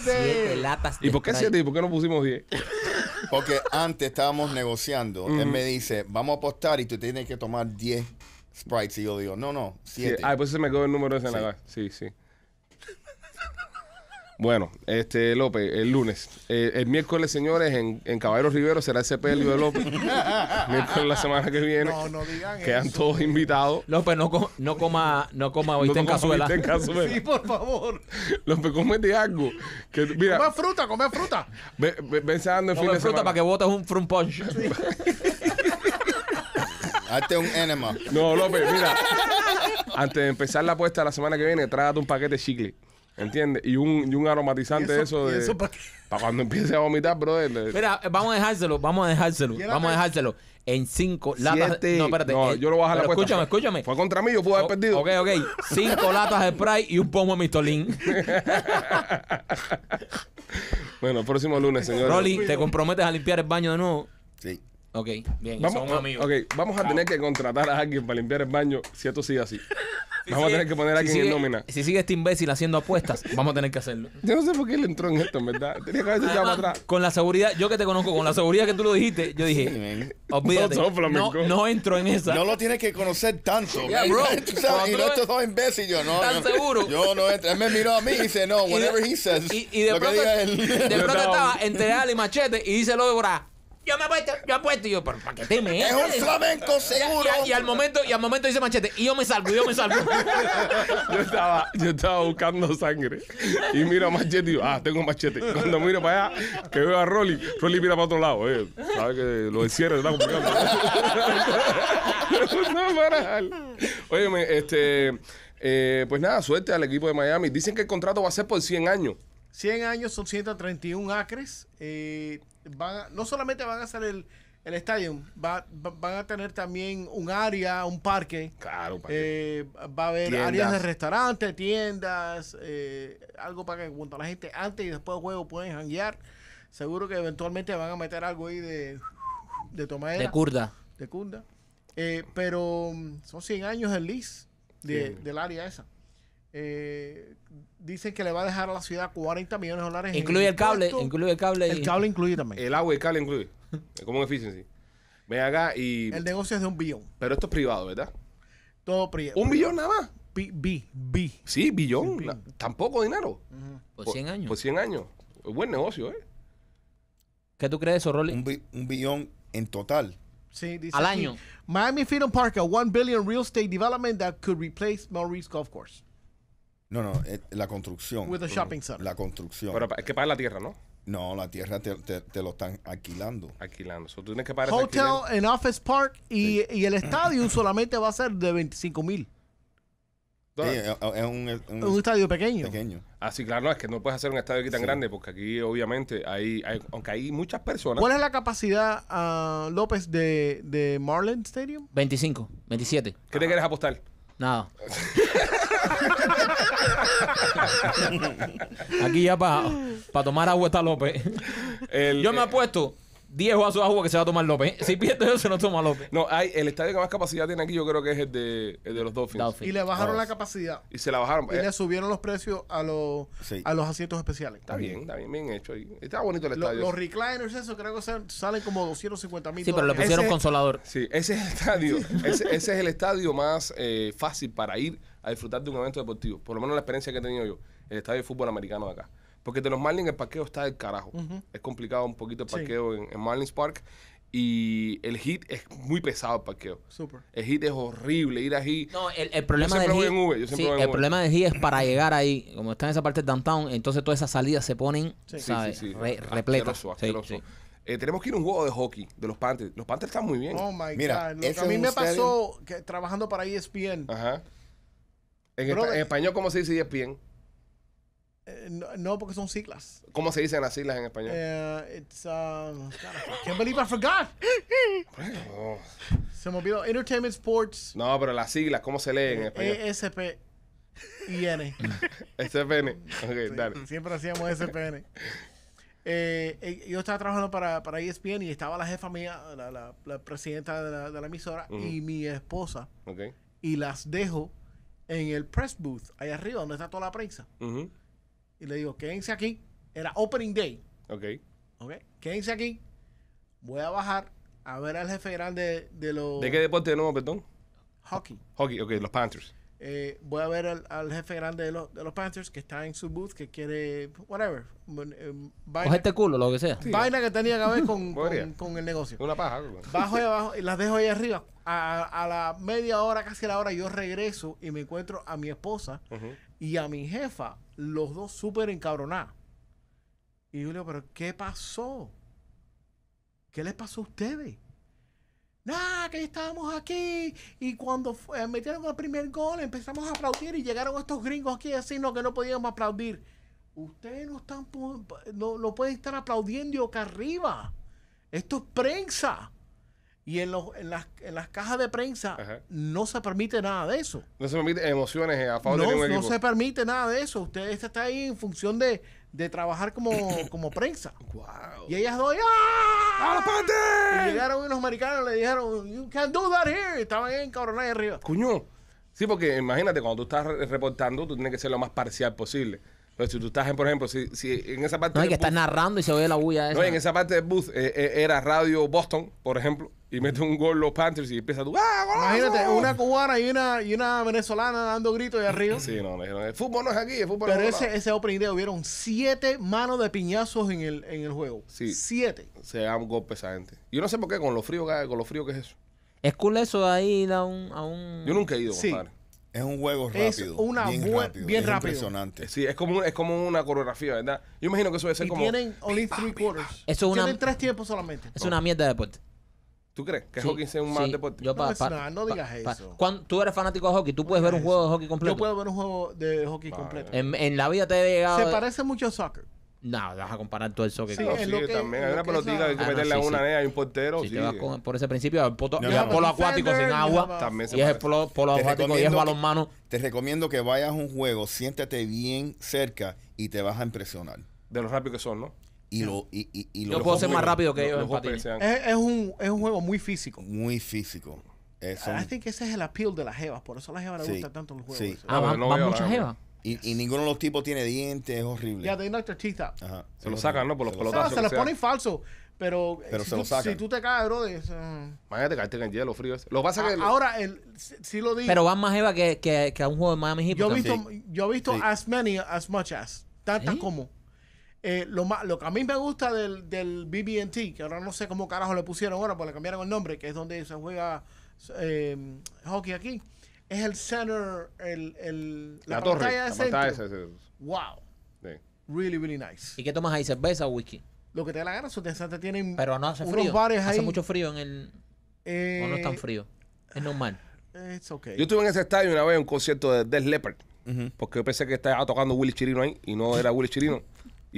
Siete latas ¿Y por qué siete? ¿Y por qué no pusimos diez? Porque antes estábamos negociando. Él me dice, vamos a apostar y tú tienes que tomar diez sprites. Y yo digo, no, no, siete. Ah, pues se me quedó el número de en Sí, sí. Bueno, este López, el lunes. Eh, el miércoles, señores, en, en Caballero Rivero será el C.P. de López. miércoles la semana que viene. No, no digan Quedan todos invitados. López, no, co no coma, no coma hoy no en cazuela. sí, por favor. López, comete algo. Que, mira, come fruta, come fruta. Vense dando el en come fin de fruta para que votes un frum punch. Hazte un enema. No, López, mira. Antes de empezar la apuesta la semana que viene, trágate un paquete de chicle. ¿Entiendes? Y un, y un aromatizante eso, de. eso para, para cuando empiece a vomitar, brother. Mira, eh, vamos a dejárselo, vamos a dejárselo, vamos a dejárselo. En cinco latas. No, espérate. No, eh, yo lo voy a dejar la puesta. Escúchame, escúchame. Fue contra mí, yo pude haber perdido. Ok, ok. Cinco latas de spray y un pomo de mistolín. bueno, el próximo lunes, señor. Rolly, ¿te comprometes a limpiar el baño de nuevo? Sí. Ok, bien, vamos, son amigos. Okay, vamos a tener que contratar a alguien para limpiar el baño si esto sigue así. vamos a tener que poner a alguien en nómina. Si sigue este imbécil haciendo apuestas, vamos a tener que hacerlo. Yo no sé por qué él entró en esto, en verdad. Tenía que haberse echado atrás. Con la seguridad, yo que te conozco, con la seguridad que tú lo dijiste, yo dije, olvídate. No, no, entro en esa. No lo tienes que conocer tanto. Ya, bro. y no, dos imbéciles, yo no. ¿Tan seguro? Yo no entro. Él me miró a mí y dice, no, whatever he says. Y, de, pronto, estaba entre al y Machete y dice lo de yo me apuesto, yo apuesto. Y yo, pero ¿para qué te Es un flamenco seguro. Y, al momento, y al momento dice Machete, y yo me salgo, yo me salgo. yo, estaba, yo estaba buscando sangre. Y miro a Machete y digo, ah, tengo Machete. Cuando miro para allá, que veo a Rolly, Rolly mira para otro lado. Eh. ¿Sabes que lo está complicado no para. Óyeme, este, eh, pues nada, suerte al equipo de Miami. Dicen que el contrato va a ser por 100 años. 100 años son 131 acres. Eh, no solamente van a hacer el, estadio, van a tener también un área, un parque. Claro, eh, va a haber áreas de restaurantes, tiendas, eh, algo para que cuando la gente antes y después del juego pueden janguear. Seguro que eventualmente van a meter algo ahí de, de De curda. De curda. Eh, pero mm, son 100 años el lease de, del área esa. Eh, dicen que le va a dejar a la ciudad 40 millones de dólares. Incluye el cable, incluye el cable. El cable incluye también. El agua y el cable incluye. Como un efficiency. Ven acá y. El negocio es de un billón. Pero esto es privado, ¿verdad? Todo privado. ¿Un billón nada más? B Sí, billón. Tampoco dinero. Por 100 años. Por 100 años. Buen negocio, ¿eh? ¿Qué tú crees eso, Rolly? Un, billón en total. Sí, dice Al año. Miami Freedom Park, a 1 billion real estate development that could replace Maurice Golf Course. No, no, eh, la construcción. La construcción. Pero es que pagar la tierra, ¿no? No, la tierra te, lo están alquilando. Alquilando. tú tienes que pagar Hotel en Office Park y, el estadio solamente va a ser de 25 mil. es, un, estadio pequeño. pequeño. Así, ah, claro, es que no puedes hacer un estadio aquí tan grande porque aquí, obviamente, hay, aunque hay muchas personas. ¿Cuál es la capacidad, ah, López, de, Marlin Stadium? 25, 27, ¿Qué te quieres apostar? nada. Aquí ya para pa tomar agua está López. yo me he eh, apuesto 10 vasos de agua que se va a tomar López. Si pierde eso, se no toma López. No, hay, el estadio que más capacidad tiene aquí, yo creo que es el de, los Dolphins. Y le bajaron ah. la capacidad. Y se la bajaron. Y eh. le subieron los precios a los, a los asientos especiales. Está bien, está bien, bien hecho. Está bonito el estadio. Los, los recliners, eso creo que salen como 250 mil. Sí, pero le pusieron consolador. Sí, ese es el estadio. ese, es el estadio más eh, fácil para ir a disfrutar de un evento deportivo. Por lo menos la experiencia que he tenido yo, el estadio de fútbol americano de acá. Porque de los Marlins el parqueo está del carajo. Es complicado un poquito el parqueo en, Marlins Park. Y el hit es muy pesado el parqueo. Super. El hit es horrible, ir allí. No, el, problema del hit, sí, el problema de hit es para llegar ahí, como está en esa parte de downtown, entonces todas esas salidas se ponen, repletas. Eh, tenemos que ir a un juego de hockey de los Panthers. Los Panthers están muy bien. Oh my God. a mí me pasó que, trabajando para ESPN. Ajá en, español, ¿cómo se dice ESPN? Eh, no, porque son siglas. ¿Cómo se dicen las siglas en español? Eh, it's, um, I can't believe I forgot. Se me Entertainment Sports. No, pero las siglas, ¿cómo se leen en eh, español? ESP. IN. SPN. Siempre hacíamos e SPN. yo estaba trabajando para, para, ESPN y estaba la jefa mía, la, presidenta de la, emisora, y mi esposa. Y las dejo en el press booth, ahí arriba donde está toda la prensa. Y le digo, quédense aquí. Era opening day. Ok. Ok, quédense aquí. Voy a bajar a ver al jefe grande de, los... ¿De qué deporte de nuevo, perdón? Hockey. Hockey, ok, los Panthers. Eh, voy a ver al, jefe grande de, los de, los Panthers que está en su booth, que quiere, whatever. Eh, coge este culo, lo que sea. Vaina que tenía que ver con, con, el negocio. Una paja. Bajo y abajo, y las dejo ahí arriba. A, la media hora, casi la hora, yo regreso y me encuentro a mi esposa y a mi jefa, los dos súper encabronados. Y yo le digo, pero ¿qué pasó? ¿Qué les pasó a ustedes? Nada, que estábamos aquí y cuando eh, metieron el primer gol empezamos a aplaudir y llegaron estos gringos aquí a decirnos que no podíamos aplaudir. Ustedes no están, no, no pueden estar aplaudiendo acá arriba. Esto es prensa. Y en, los, en, las, en las cajas de prensa no se permite nada de eso. No se permite emociones a favor de ningún No se permite nada de eso. Usted está ahí en función de, de trabajar como, como prensa. Wow. Y ellas dos, ¡ah! ¡A la y llegaron unos americanos y le dijeron, You can't do that here. estaban en de arriba. Cuño. Sí, porque imagínate, cuando tú estás reportando, tú tienes que ser lo más parcial posible si tú estás, en, por ejemplo, si, si en esa parte. No, hay que estar narrando y se oye la bulla esa. No, en esa parte del booth eh, eh, era Radio Boston, por ejemplo, y mete un gol los Panthers y empieza tú. ¡Ah, Imagínate, una cubana y una, y una venezolana dando gritos de arriba. Sí, no, el fútbol no es aquí, el fútbol Pero es ese, ese opening day hubieron siete manos de piñazos en el, en el juego. Sí. Siete. Se da un golpe esa gente. Yo no sé por qué, con lo frío, con lo frío que es eso. Es cool eso de ahí a un, a un... Yo nunca he ido, a compadre. Es un juego rápido. Es una bien rápido. Bien impresionante. Sí, es como, es como una coreografía, ¿verdad? Yo imagino que eso debe ser como. Tienen only three quarters. tienen tres tiempos solamente. Es una mierda de deporte. ¿Tú crees que hockey sea un mal deporte? Yo no, digas eso. Cuando tú eres fanático de hockey, tú puedes ver un pues, juego de hockey completo. Yo puedo ver un juego de hockey completo. En, la vida te he llegado. Se parece mucho a soccer. No, vas a comparar todo el soccer. Sí, es lo que, también hay una pelotita, hay que meterle a una nea, y un portero. Si te vas por ese principio, el, poto, polo acuático sin agua. También se y es el polo, acuático y es balonmano. Te recomiendo que vayas a un juego, siéntate bien cerca y te vas a impresionar. De lo rápido que son, ¿no? Y lo, y, y, y Yo puedo ser más rápido que ellos en es, un, juego muy físico. Muy físico. Eso. I think ese es el appeal de las jevas. Por eso a las jevas les gusta tanto el juego. Sí. Ah, ¿van muchas jevas? Y, ninguno de los tipos tiene dientes, es horrible. Ya, they knock their teeth Ajá. Se, lo sacan, ¿no? Por los pelotazos. Se, se los ponen falso, pero, eh, pero si, se tú, lo sacan. si tú te caes, bro, es, uh... Mm. Imagínate caerte en el hielo frío. Ese. Lo pasa que ahora, el, si, lo digo. Pero van más Eva que, que, a un juego de Miami Heat. Yo he visto, yo he visto as many, as much as. Tantas como. Eh, lo, lo que a mí me gusta del, del BB&T, que ahora no sé cómo carajo le pusieron ahora, porque le cambiaron el nombre, que es donde se juega eh, hockey aquí es el center, el, el la, pantalla torre, de la centro. wow. Really, really nice. ¿Y qué tomas ahí? ¿Cerveza o whisky? Lo que te da la gana, te tienen Pero no hace frío. hace mucho frío en el... Eh, no es tan eh, frío. Es normal. It's okay. Yo estuve en ese estadio una vez en un concierto de Death Leopard. Porque yo pensé que estaba tocando Willy Chirino ahí y no era Willy Chirino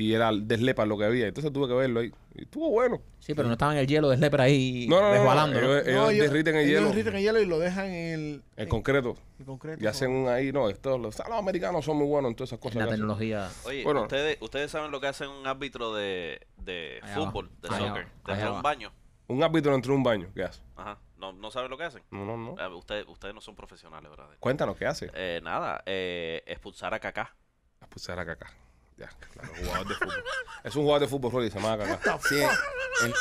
y era deslepa lo que había. Entonces tuve que verlo ahí. Y estuvo bueno. Sí, pero no estaba en el hielo de ahí no, no, No, ellos, derriten el hielo. derriten el hielo y lo dejan en el... En concreto. concreto. Y hacen un ahí, no, estos, los, americanos son muy buenos en todas esas cosas. la tecnología. Oye, bueno, ustedes, ustedes saben lo que hace un árbitro de, fútbol, de soccer, de un baño. Un árbitro dentro de un baño, ¿qué hace? Ajá. No, no saben lo que hacen. No, no, no. Ah, ustedes, ustedes no son profesionales, ¿verdad? Cuéntanos, ¿qué hace? Eh, nada, eh, expulsar a cacá. Expulsar a cacá. Ya, claro, jugador de fútbol. es un jugador de fútbol, Rolly, se me va a cagar.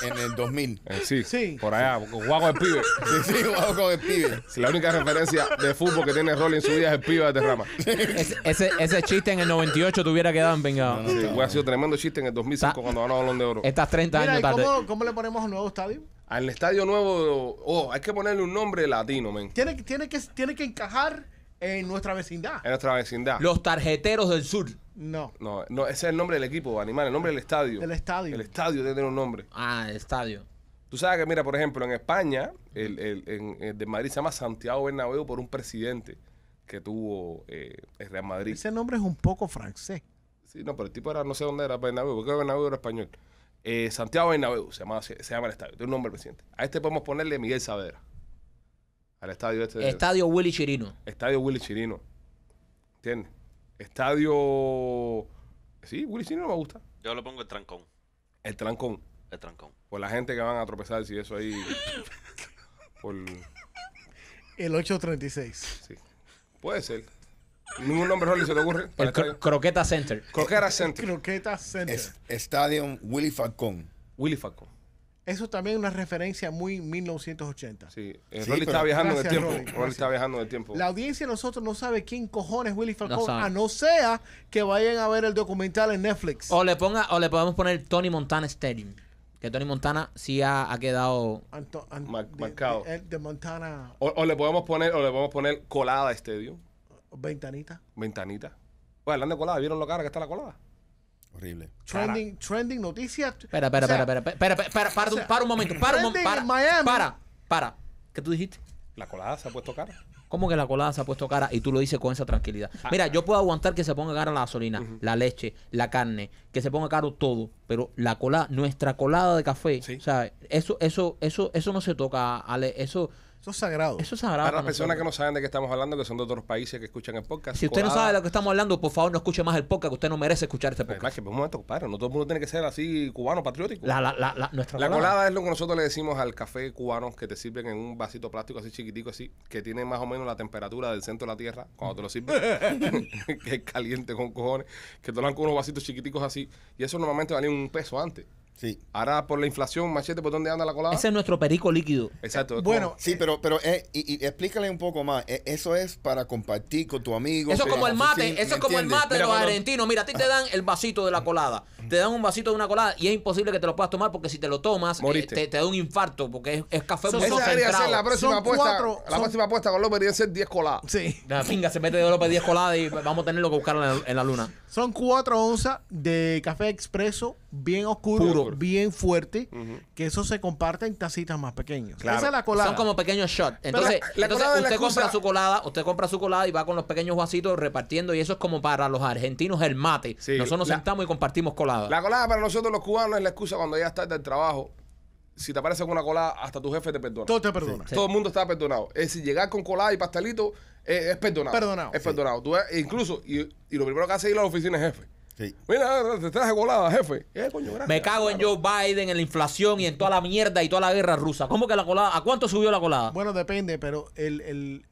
en, el 2000. Eh, sí, por allá, jugaba con el pibe. Sí, jugaba con el pibe. la única referencia de fútbol que tiene Rolly en su vida es el pibe de Terrama. Ese, chiste en el 98 tuviera quedado venga Sí, güey, ha sido tremendo chiste en el 2005 cuando ganó Balón de Oro. Estás 30 años tarde. cómo, le ponemos al nuevo estadio? Al estadio nuevo, oh, hay que ponerle un nombre latino, men. tiene, que, tiene que encajar en nuestra vecindad. En nuestra vecindad. Los tarjeteros del sur. No. No, no, ese es el nombre del equipo, animal, el nombre del estadio. el estadio. El estadio tiene un nombre. Ah, el estadio. Tú sabes que, mira, por ejemplo, en España, el, eh, de Madrid se llama Santiago Bernabéu por un presidente que tuvo eh, el Real Madrid. Ese nombre es un poco francés. Sí, no, pero el tipo era, no sé dónde era Bernabéu, porque Bernabéu era español. Eh, Santiago Bernabéu se, llama, el estadio, tiene un nombre presidente. A este podemos ponerle Miguel Saavedra. Al estadio este. Estadio Willy Chirino. Estadio Willy Chirino. ¿Entiendes? Estadio. Sí, Willy Chirino me gusta. Yo lo pongo el trancón. El trancón. El trancón. Por la gente que van a tropezar, si eso ahí. El 836. Sí. Puede ser. Ningún nombre Rolly se le ocurre. el Croqueta Center. Croqueta Center. Croqueta Center. estadio Willy Falcón. Willy Falcón. Eso también es una referencia muy 1980. Sí, eh, está viajando en el tiempo. La audiencia de nosotros no sabe quién cojones Willy Falcón, a no sea que vayan a ver el documental en Netflix. O le ponga, o le podemos poner Tony Montana Stadium. Que Tony Montana sí ha, quedado marcado. De, Montana. O, le podemos poner, o le podemos poner colada Stadium. Ventanita. Ventanita. Bueno pues, hablando de colada, ¿vieron lo cara que está la colada? Horrible. Trending, trending noticias. Espera, espera, espera, espera, espera, para, para un momento, para un momento, para, para, para. ¿Qué tú dijiste? La colada se ha puesto cara. ¿Cómo que la colada se ha puesto cara? Y tú lo dices con esa tranquilidad. Ah, Mira, ah. yo puedo aguantar que se ponga cara la gasolina, la leche, la carne, que se ponga caro todo, pero la colada, nuestra colada de café, sea, Eso, eso, eso, eso no se toca, Ale, eso eso es sagrado. Eso Para, las personas que no saben de qué estamos hablando, que son de otros países que escuchan el podcast. Si usted no sabe de lo que estamos hablando, por favor no escuche más el podcast, que usted no merece escuchar este podcast. más que, por un momento, compadre, no todo el mundo tiene que ser así cubano, patriótico. La, colada. es lo que nosotros le decimos al café cubano que te sirven en un vasito plástico así chiquitico, así, que tiene más o menos la temperatura del centro de la tierra, cuando te lo sirven, que es caliente con cojones, que te lo dan con unos vasitos chiquiticos así, y eso normalmente valía un peso antes. Sí. Ahora por la inflación, machete, ¿por dónde anda la colada? Ese es nuestro perico líquido. Exacto. Eh, bueno, sí, pero, pero eh, y, explícale un poco más. Eh, eso es para compartir con tu amigo. Eso es como el mate, eso es como el mate de los argentinos. Mira, a ti te dan el vasito de la colada. Te dan un vasito de una colada y es imposible que te lo puedas tomar porque si te lo tomas, te, da un infarto porque es, café muy concentrado. Ser la próxima apuesta. la próxima apuesta con López debería ser 10 coladas. Sí. La se mete de López 10 coladas y vamos a tener lo que buscar en la, en la luna. Son 4 onzas de café expreso bien oscuro, bien fuerte, que eso se comparte en tacitas más pequeñas. Esa es la colada. Son como pequeños shots. Entonces, entonces usted compra su colada, usted compra su colada y va con los pequeños vasitos repartiendo y eso es como para los argentinos el mate. Nosotros nos sentamos y compartimos colada. La colada para nosotros los cubanos es la excusa cuando ya estás del trabajo. Si te aparece con una colada, hasta tu jefe te perdona. Todo te perdona. Todo el mundo está perdonado. Es decir, llegar con colada y pastelito eh, es, perdonado. Perdonado. Es perdonado. incluso, y, lo primero que hace es ir a la oficina es jefe Mira, te traje colada, jefe. Me cago en Joe Biden, en la inflación y en toda la mierda y toda la guerra rusa. ¿Cómo que la colada? ¿A cuánto subió la colada? Bueno, depende, pero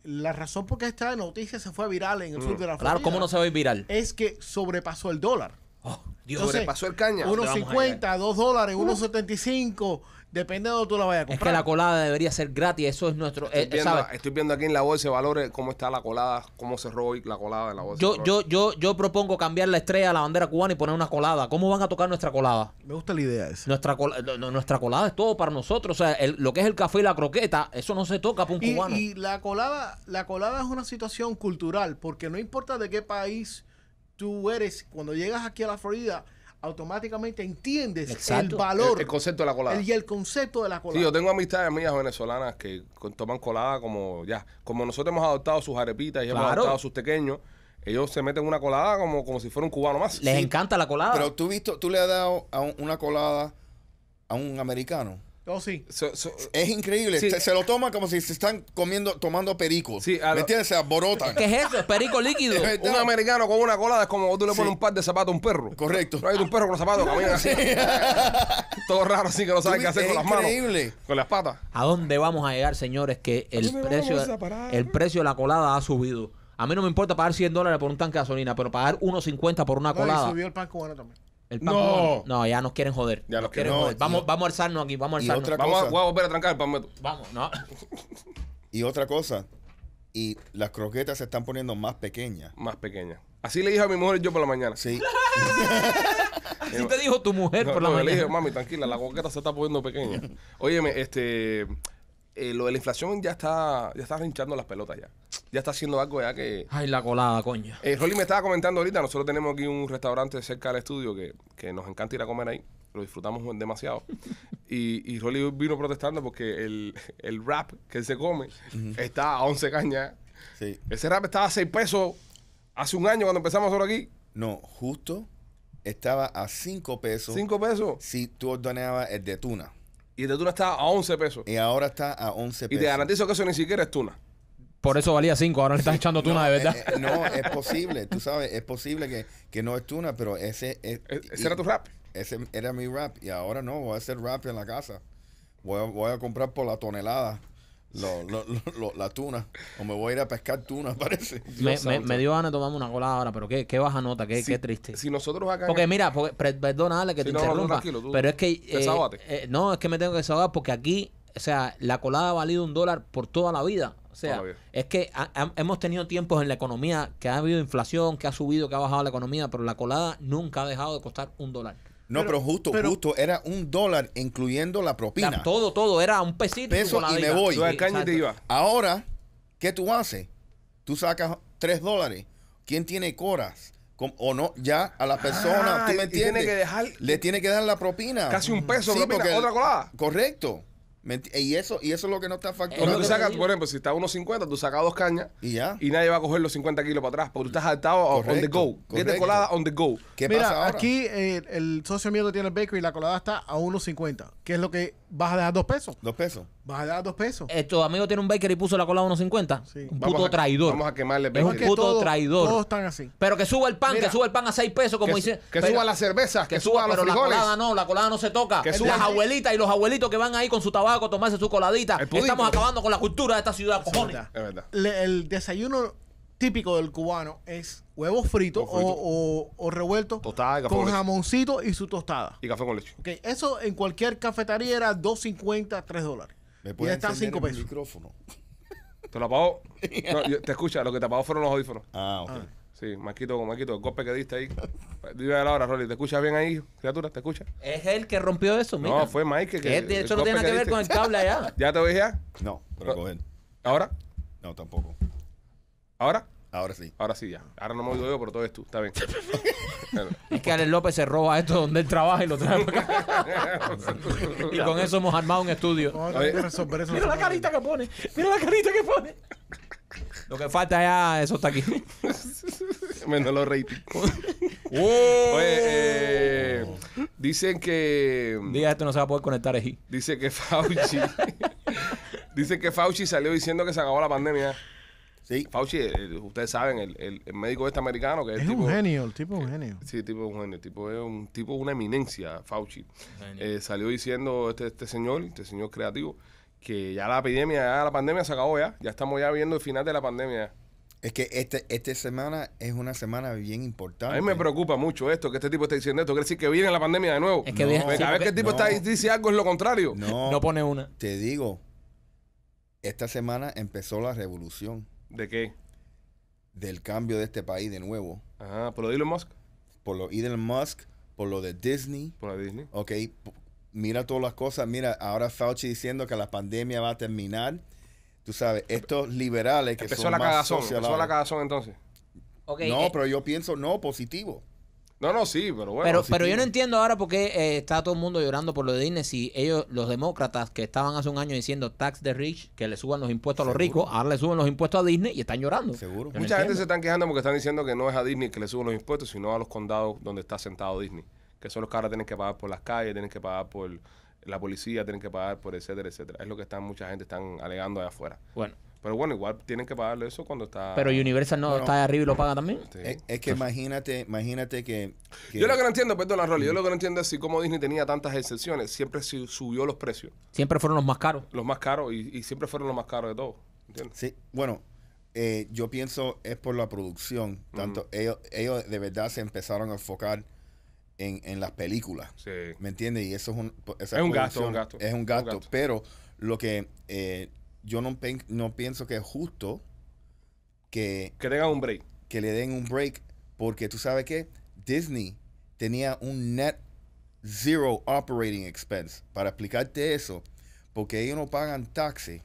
la razón por qué esta noticia se fue viral en el mm. sur de la Florida. Claro, ¿cómo no se va a viral? Es que sobrepasó el dólar. Oh, Dios. sobrepasó el caña. 1.50, 2 dólares, 1.75. Depende de dónde tú la vayas a comprar. Es que la colada debería ser gratis, eso es nuestro. Estoy, eh, viendo, aquí en la voz se valores cómo está la colada, cómo se roba la colada de la bolsa. Yo, yo, yo, yo propongo cambiar la estrella a la bandera cubana y poner una colada. ¿Cómo van a tocar nuestra colada? Me gusta la idea esa. Nuestra, nuestra colada es todo para nosotros. O sea, lo que es el café y la croqueta, eso no se toca para un y, cubano. Y la colada, la colada es una situación cultural, porque no importa de qué país tú eres, cuando llegas aquí a la Florida, automáticamente entiendes el valor. El, concepto de la colada. y el concepto de la colada. Sí, yo tengo amistades mías venezolanas que toman colada como ya. Como nosotros hemos adoptado sus arepitas y hemos adoptado sus pequeños, ellos se meten una colada como, como si fuera un cubano más. Les encanta la colada. Pero tú, visto, tú le has dado a una colada a un americano. Oh, sí. es increíble. Se, lo toman como si se están comiendo, tomando perico Sí, ¿Me entiendes? Se aborotan ¿Qué es eso? Perico líquido. un americano con una colada es como tú le pones un par de zapatos a un perro. Correcto. un perro con los zapatos, camina así. Todo raro, así que no saben qué hacer con las manos. Increíble. Con las patas. ¿A dónde vamos a llegar, señores? Que el precio, de la colada ha subido. A mí no me importa pagar 100 dólares por un tanque de gasolina, pero pagar 1.50 por una colada. subió el pan cubano también no. no, ya nos quieren joder. Ya nos quieren joder. Vamos, vamos a alzarnos aquí, vamos a alzarnos. vamos, a, voy a volver a trancar el pan Vamos, no. y otra cosa, y las croquetas se están poniendo más pequeñas. Más pequeñas. Así le dije a mi mujer yo por la mañana. Sí. Así te dijo tu mujer por la mañana. Le dije, mami, tranquila, la croqueta se está poniendo pequeña. Óyeme, este, eh, lo de la inflación ya está, ya está rinchando las pelotas ya ya está haciendo algo ya que... Ay, la colada, coña Eh, Rolly me estaba comentando ahorita, nosotros tenemos aquí un restaurante cerca del estudio que, nos encanta ir a comer ahí. Lo disfrutamos demasiado. Y, y Rolly vino protestando porque el, el rap que se come está a 11 cañas. Sí. Ese rap estaba a 6 pesos hace un año cuando empezamos ahora aquí. No, justo estaba a 5 pesos. ¿5 pesos? Si tú ordenabas el de tuna. Y el de tuna estaba a 11 pesos. Y ahora está a 11 pesos. Y te garantizo que eso ni siquiera es tuna. Por eso valía cinco, ahora le estás echando tuna de verdad. Eh, eh, no, es posible, tú sabes, es posible que, no es tuna, pero ese... E-, era tu rap. Ese era mi rap y ahora no, voy a hacer rap en la casa. Voy a, voy a comprar por la tonelada. la tuna. O me voy a ir a pescar tuna, parece. Me, me, ganas de tomarme una colada ahora, pero qué, baja nota, qué, triste. Si nosotros acá. Porque mira, porque, perdona, que te interrumpa. pero es que. Eh, no, es que me tengo que desahogar porque aquí, o sea, la colada ha valido un dólar por toda la vida. O sea, es que hemos tenido tiempos en la economía que ha habido inflación, que ha subido, que ha bajado la economía, pero la colada nunca ha dejado de costar un dólar. No, pero, justo, justo, era un dólar incluyendo la propina. todo, todo, era un pesito. Peso y, me voy. Ahora, ¿qué tú haces? Tú sacas tres dólares. ¿Quién tiene coras? o no, ya a la persona, ¿tú me ah, entiendes? le tiene que dar la propina. Casi un peso sí, propina, porque, otra colada. Correcto. Y eso, y eso es lo que no está facturando. por ejemplo, si está a 1.50, tú sacas dos cañas y nadie va a coger los 50 kilos para atrás porque tú estás adaptado on the go. Tiene colada on the go. ¿Qué Mira, pasa ahora? aquí eh, el socio mío que tiene el bakery, la colada está a 1.50. Que es lo que vas a dejar? ¿Dos pesos? Dos pesos. Va a dar dos pesos. Esto, eh, amigo tiene un baker y puso la cola a 1.50. Sí. Un puto traidor. Vamos a quemarle Es un puto traidor. Todos están así. Pero que suba el pan, que suba el pan a seis pesos, como dice. Que suba la cerveza, que, suba, los frijoles. la colada no, la colada no se toca. Que suba Las abuelitas y los abuelitos que van ahí con su tabaco a tomarse su coladita. Estamos acabando con la cultura de esta ciudad, Es verdad. el desayuno típico del cubano es huevos fritos o, frito. o, o, o con, jamoncito y su tostada. Y café con leche. Okay. Eso en cualquier cafetería era 2.50, 3 dólares. Me ya están cinco pesos. El micrófono. Te lo apagó. te escucha, lo que te apagó fueron los audífonos. Ah, ok. Ah. Sí, maquito, maquito, el golpe que diste ahí. Dime la hora, Rolly. ¿Te escuchas bien ahí, criatura? ¿Te escuchas? Es él que rompió eso, mira. No, fue Mike que. de- hecho no tiene nada que ver con el cable allá. ¿Ya te oí ya? No, pero coger. ¿Ahora? No, tampoco. ¿Ahora? Ahora sí. Ahora sí, ya. Ahora no me oigo yo, pero todo es tú. Está bien. Es que Alex López se roba esto donde él trabaja y lo trae acá. y con eso hemos armado un estudio. mira la carita que pone. Mira la carita que pone. Lo que falta ya, ah, eso está aquí. Menos los ratings. Oye, oh. eh, dicen que. Mm, Diga esto, no se va a poder conectar aquí. Dice que Fauci. dice que Fauci salió diciendo que se acabó la pandemia. Sí. Fauci, eh, eh, ustedes saben, el, médico este americano que es, tipo, un genio, el tipo un genio. Sí, tipo un genio, tipo es un tipo una eminencia, Fauci. Eh, salió diciendo este, este, señor, este señor creativo, que ya la epidemia, ya la pandemia se acabó ya, ya estamos ya viendo el final de la pandemia. Es que este, esta semana es una semana bien importante. A mí me preocupa mucho esto, que este tipo está diciendo esto. Quiere decir que viene la pandemia de nuevo. Es que cada vez que el tipo está, dice algo es lo contrario. No, no pone una. Te digo, esta semana empezó la revolución. ¿De qué? Del cambio de este país de nuevo. por lo de Elon Musk. Por lo de Elon Musk, por lo de Disney. Por lo de Disney. Ok, mira todas las cosas. Mira, ahora Fauci diciendo que la pandemia va a terminar. Tú sabes, estos liberales que empezó son la cagazón, Empezó la cagazón entonces. no, eh, pero yo pienso, no, positivo. No, no, sí, pero bueno. Pero, pero yo no entiendo ahora por qué eh, está todo el mundo llorando por lo de Disney si ellos, los demócratas que estaban hace un año diciendo tax the rich, que le suban los impuestos a los ricos, ahora le suben los impuestos a Disney y están llorando. Seguro. Mucha gente se están quejando porque están diciendo que no es a Disney que le suben los impuestos, sino a los condados donde está sentado Disney. Que son los que ahora tienen que pagar por las calles, tienen que pagar por la policía, tienen que pagar por etcétera, etcétera. Es lo que están, mucha gente están alegando allá afuera. Bueno, pero bueno, igual tienen que pagarle eso cuando está. Pero Universal no está de arriba y lo paga también. Es, que imagínate, imagínate que, Yo lo que no entiendo, perdón, Rolly, yo lo que no mm. entiendo es si como Disney tenía tantas excepciones, siempre subió los precios. Siempre fueron los más caros. Los más caros y, siempre fueron los más caros de todos. ¿Entiendes? Sí, bueno, eh, yo pienso es por la producción. Mm. Tanto ellos, de verdad se empezaron a enfocar. En, las películas. Sí. ¿Me entiendes? Y eso es un, es un gasto, Es un gasto, Pero lo que eh, yo no, no pienso que es justo que... Que le den un break porque tú sabes que Disney tenía un net zero operating expense. Para explicarte eso, porque ellos no pagan taxi.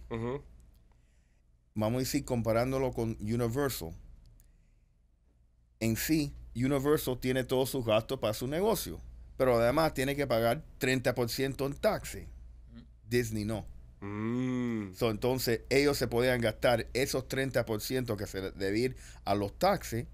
Vamos a decir, comparándolo con Universal. En sí, Universal tiene todos sus gastos para su negocio, pero además tiene que pagar 30% en taxi. Disney no. Mm. entonces ellos se podían gastar esos 30% que se debían a los taxis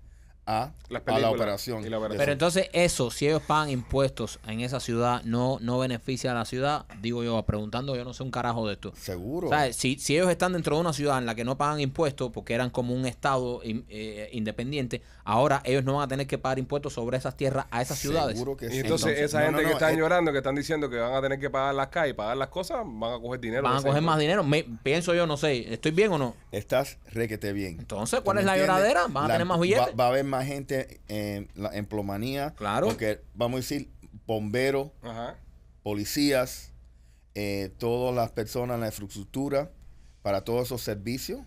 a, la operación. Pero entonces eso, si ellos pagan impuestos en esa ciudad, no, no beneficia a la ciudad, digo yo, preguntando, yo no sé un carajo de esto. Seguro. si, ellos están dentro de una ciudad en la que no pagan impuestos porque eran como un estado eh, independiente, ahora ellos no van a tener que pagar impuestos sobre esas tierras a esas ciudades. Seguro que sí. Y entonces, esa gente que están llorando, que están diciendo que van a tener que pagar las calles, pagar las cosas, van a coger dinero. Van a coger más dinero. pienso yo, no sé, ¿estoy bien o no? Estás requete bien. Entonces, ¿cuál es la lloradera? ¿Van a tener más billetes? gente en, la, emplomanía Claro. Porque vamos a decir bomberos, policías, eh, todas las personas la infraestructura para todos esos servicios.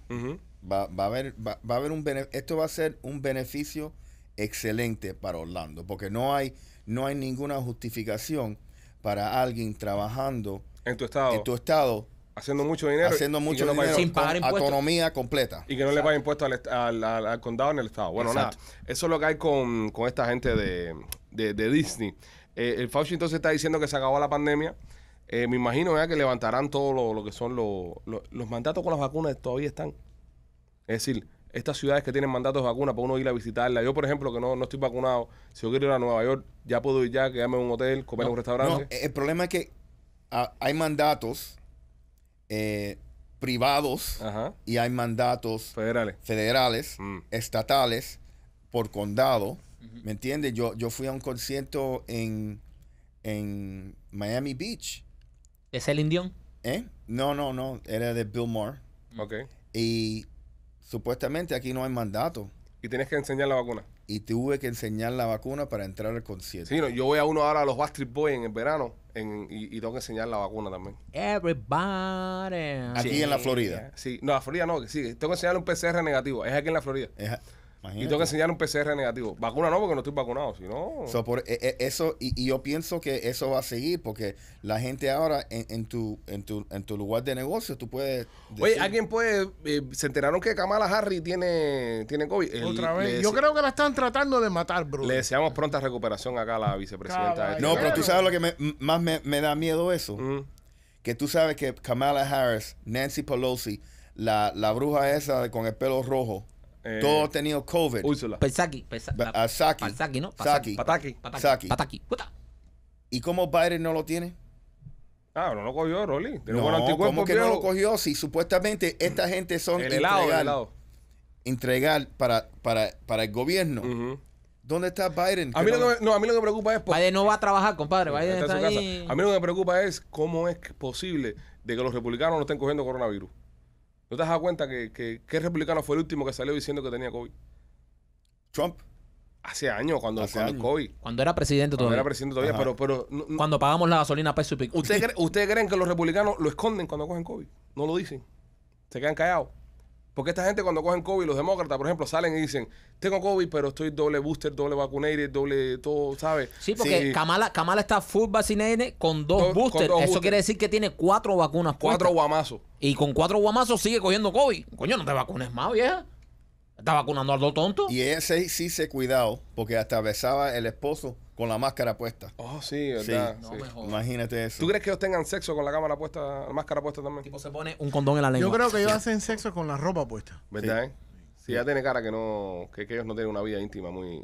va, va, a haber, va, va a haber un esto va a ser un beneficio excelente para Orlando, porque no hay, no hay ninguna justificación para alguien trabajando en tu estado, en tu estado haciendo mucho dinero. Haciendo mucho dinero sin pagar impuestos. Autonomía completa. Y que no le paguen impuestos al, al, condado en el estado. Bueno, nada. Eso es lo que hay con, esta gente de, Disney. Eh, el Fauci entonces está diciendo que se acabó la pandemia. Eh, me imagino que levantarán todo lo, que son los... los mandatos con las vacunas todavía están. Es decir, estas ciudades que tienen mandatos de vacuna para uno ir a visitarla. Yo, por ejemplo, que no, no estoy vacunado, si yo quiero ir a Nueva York, ya puedo ir ya, quedarme en un hotel, comer en un restaurante. el problema es que ah, hay mandatos eh, privados y hay mandatos federales, mm. estatales, por condado. ¿Me entiendes? Yo, yo fui a un concierto en, Miami Beach. ¿Es el Indión? ¿Eh? No, no, no. Era de Bill Maher. Mm. Y supuestamente aquí no hay mandato. Y tienes que enseñar la vacuna. Y tuve que enseñar la vacuna para entrar al concierto. Sí, no, yo voy a uno ahora a los Bastard Boys en el verano en, y, tengo que enseñar la vacuna también. Everybody. Aquí en la Florida. Sí, no, la Florida no, sí, tengo que enseñarle un PCR negativo. Es aquí en la Florida. Y tengo que enseñar un PCR negativo. Vacuna no, porque no estoy vacunado, sino... Eh, eh, eso, y, yo pienso que eso va a seguir, porque la gente ahora en, tu, en, tu, en tu lugar de negocio, tú puedes... Oye, alguien puede... Eh, se enteraron que Kamala Harris tiene, tiene COVID. Otra vez. Yo creo que la están tratando de matar, bro. Le deseamos pronta recuperación acá a la vicepresidenta. No, pero tú sabes lo que más me, da miedo eso. Que tú sabes que Kamala Harris, Nancy Pelosi, la, la bruja esa con el pelo rojo... Todo eh, Todos han tenido COVID. Úrsula. Pesaki. ¿no? Pesaki. Pataki. ¿Y cómo Biden no lo tiene? Ah, no lo cogió, Rolly. Tiene No, anticuerpo. ¿cómo que no lo cogió? Si supuestamente esta gente son El el entregar, para, para, para el gobierno. ¿Dónde está Biden? A mí, lo no- que me, a mí lo que preocupa es... Pues, Biden no va a trabajar, compadre. Biden está ahí. A mí lo que me preocupa es cómo es posible de que los republicanos no estén cogiendo coronavirus. ¿No te has dado cuenta que, qué republicano fue el último que salió diciendo que tenía COVID? Trump. Hace años, cuando, cuando COVID. Cuando era presidente todavía. cuando pagamos la gasolina a peso y pico. ¿Ustedes creen que los republicanos lo esconden cuando cogen COVID? No lo dicen. Se quedan callados. Porque esta gente cuando cogen COVID, los demócratas, por ejemplo, salen y dicen, tengo COVID, pero estoy doble booster, doble vacunated, doble todo, ¿sabes? Sí, porque Kamala, está full vaccinated con dos boosters. Eso quiere decir que tiene cuatro vacunas Cuatro guamazos. Y con cuatro guamazos sigue cogiendo COVID. Coño, no te vacunes más, vieja. Está vacunando a dos tontos. Y ese sí se cuidado, porque hasta besaba el esposo con la máscara puesta. Oh, sí, ¿verdad? Imagínate eso. ¿Tú crees que ellos tengan sexo con la cámara puesta, la máscara puesta también? Tipo se pone un condón en la lengua. Yo creo que ellos hacen sexo con la ropa puesta. ¿Verdad? Sí. Eh? ya tiene cara que no, ellos no tienen una vida íntima muy.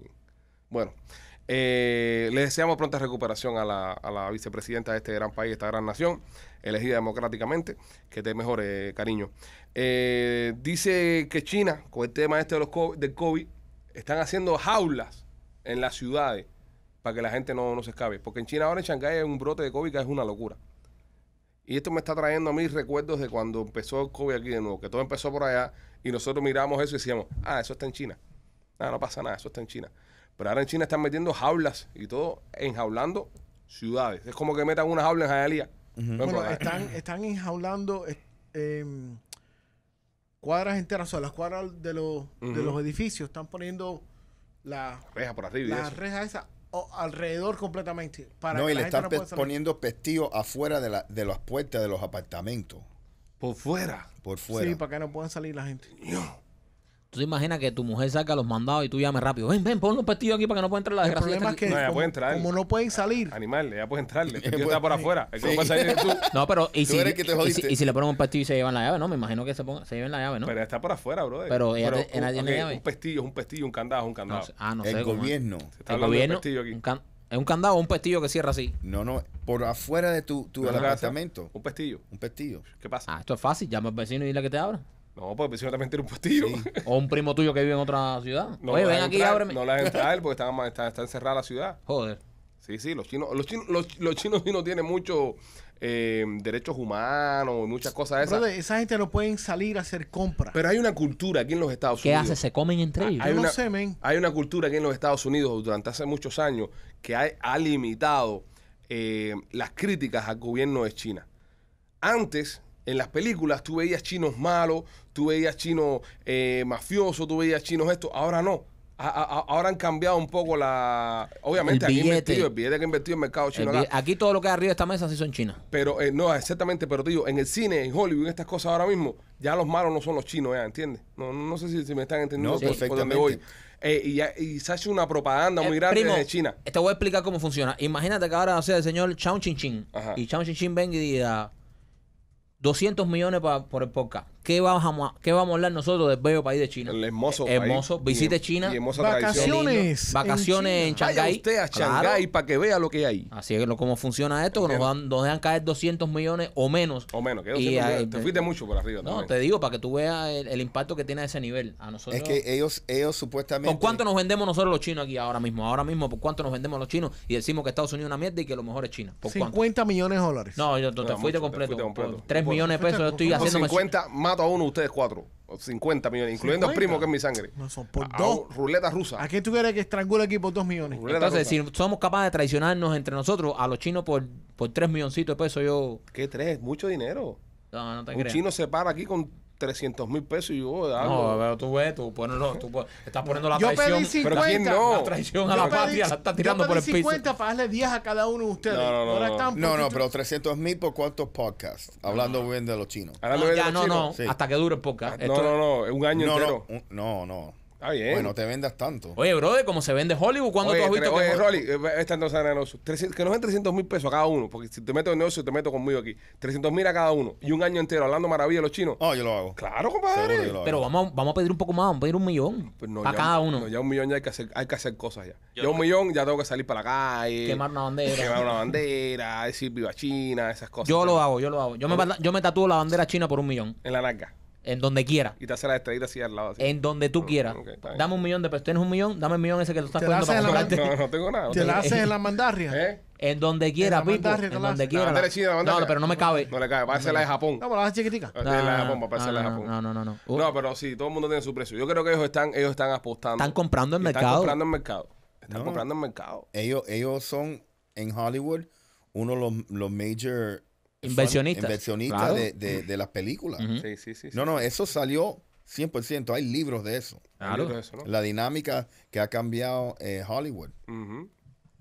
Bueno. les eh, le deseamos pronta recuperación a la, vicepresidenta de este gran país, esta gran nación, elegida democráticamente. Que te mejore, cariño. Eh, dice que China, con el tema este de los del COVID, están haciendo jaulas en las ciudades para que la gente no, se escape. Porque en China ahora en Shanghái hay un brote de COVID que es una locura. Y esto me está trayendo a mí recuerdos de cuando empezó el COVID aquí de nuevo, que todo empezó por allá y nosotros miramos eso y decíamos, ah, eso está en China. nada, ah, no pasa nada, eso está en China. Pero ahora en China están metiendo jaulas y todo, enjaulando ciudades. Es como que metan una jaula en Jayalía. Ah. están, están enjaulando em, cuadras enteras, o sea, las cuadras de los, de los edificios, están poniendo la reja por arriba. La reja esa alrededor completamente. Para no, y le están poniendo pestillos afuera de, de las puertas de los apartamentos. Por fuera. Por fuera. Sí, para que no puedan salir la gente. No Tú te imaginas que tu mujer saca los mandados y tú llames rápido. Ven, ven, pon un pestillo aquí para que no pueda entrar la desgracia. El problema es que como, entrar, como, no pueden salir. Animal, ya puede entrarle El está por afuera. El no salir tú. No, pero ¿y si, que te y, y si, le ponen un pestillo y se llevan la llave, ¿no? Me imagino que se, se lleven la llave, ¿no? Pero está por afuera, bro. Pero, ella nadie llave. Un pestillo un pestillo, un candado un candado. ah, no el Gobierno. el gobierno. ¿Es un candado o un pestillo que cierra así? No, no, por afuera de tu, tu apartamento. Un pestillo. Un pestillo. ¿Qué pasa? Ah, esto es fácil. Llama al vecino y dile que te abra. No, porque precisamente un postillo. O un primo tuyo que vive en otra ciudad. No Oye, ven aquí, entrar, No porque está, encerrada la ciudad. Joder. Sí, sí, los chinos, los no tienen muchos eh, derechos humanos y muchas cosas de esas. esa gente no pueden salir a hacer compras. Pero hay una cultura aquí en los Estados Unidos. ¿Qué hace? ¿Se comen entre ah, ellos? Hay una, Hay una cultura aquí en los Estados Unidos durante hace muchos años que ha, limitado eh, las críticas al gobierno de China. Antes, en las películas tú veías chinos malos, tú veías chinos eh, mafiosos, tú veías chinos esto. Ahora no. ahora han cambiado un poco la. Obviamente, aquí Invertido, el que ha invertido el mercado chino. Aquí todo lo que hay arriba de esta mesa sí son chinos. Pero, eh, no, exactamente, pero te digo, en el cine, en Hollywood, en estas cosas ahora mismo, ya los malos no son los chinos, ya, ¿entiendes? No, no sé si, me están entendiendo por, voy. Eh, y, se hace una propaganda muy grande de China. Te voy a explicar cómo funciona. Imagínate que ahora sea el señor Chao Chin Chin. Y Chao Chin Chin venga y diga: 200 millones por el podcast. ¿Qué vamos, a, ¿Qué vamos a hablar nosotros del bello país de China? El hermoso Hermoso. Visite China. Y hermosa vacaciones. Vacaciones en, China. a para que vea lo que hay. Así es como funciona esto, que nos, van, nos, dejan caer 200 millones o menos. O menos. Que ah, te fuiste mucho por arriba No, te digo, para que tú veas el, impacto que tiene ese nivel. A nosotros. Es que ellos, ellos supuestamente... ¿Con cuánto nos vendemos nosotros los chinos aquí ahora mismo? Ahora mismo, ¿por cuánto nos vendemos los chinos? Y decimos que Estados Unidos es una mierda y que lo mejor es China. ¿Por 50 millones de dólares. No, yo, te, fuiste completo, 3 millones de pesos. estoy haciendo... más a uno ustedes cuatro. O 50 millones, incluyendo el primo que es mi sangre. No son por ah, dos. ruletas rusas ¿A qué tú quieres que estrangule aquí por dos millones? Entonces, si somos capaces de traicionarnos entre nosotros, a los chinos por, tres milloncitos de pesos, yo. ¿Qué tres? Mucho dinero. No, no Un chino se para aquí con 300 mil pesos y yo oh, No, pero tú ves, tú, no, tú estás poniendo la traición. pero quién no? La traición a la patria la estás tirando por el 50 piso. 50 para darle 10 a cada uno de ustedes. No, no, no. Ahora están no, no pero 300 mil por cuántos podcasts. Ah. Hablando bien de los chinos. Hablando ah, bien de los chinos. Hasta que dure el podcast. Ah, no, no, no. Un año entero. Un, no, no. Bueno, te vendas tanto. Oye, brother, como se vende Hollywood, cuando tú has visto oye, que. Rolly, eh, eh, están dos negocio. Que nos den 300 mil pesos a cada uno, porque si te meto en negocio, te meto conmigo aquí. 300 mil a cada uno y un año entero hablando maravilla de los chinos. oh, yo lo hago. Claro, compadre. Pero vamos a, vamos a pedir un poco más, vamos a pedir un millón. Pues a cada uno. ya un millón ya hay que hacer, hay que hacer cosas ya. Yo ya un millón ya tengo que salir para la calle. Quemar una bandera. Quemar una bandera, decir viva China, esas cosas. Yo lo hago, yo lo hago. Yo, me, yo tatúo la bandera china por un millón. En la narca. En donde quiera. Y te hace la estrellita así al lado. Así. En donde tú quieras. dame un millón de pesos. ¿Tienes un millón? Dame el millón ese que tú estás cuidando. para No, no tengo nada. ¿Te, la haces en la mandarria? ¿Eh? En donde quiera, en En donde quiera. no, pero no me cabe. No le cabe. Va a la de Japón. No, pero la haces chiquitica. No, de Japón, de Japón. No, no, no. No, no uh. pero sí, todo el mundo tiene su precio. Yo creo que ellos están, ellos están apostando. Están comprando el mercado. Están comprando el mercado. Están comprando el mercado. Ellos, ellos son, en Hollywood, uno de los, los major Inversionista. de, las películas. sí, sí, sí, no, no, eso salió 100%. Hay libros de eso. La dinámica que ha cambiado eh, Hollywood.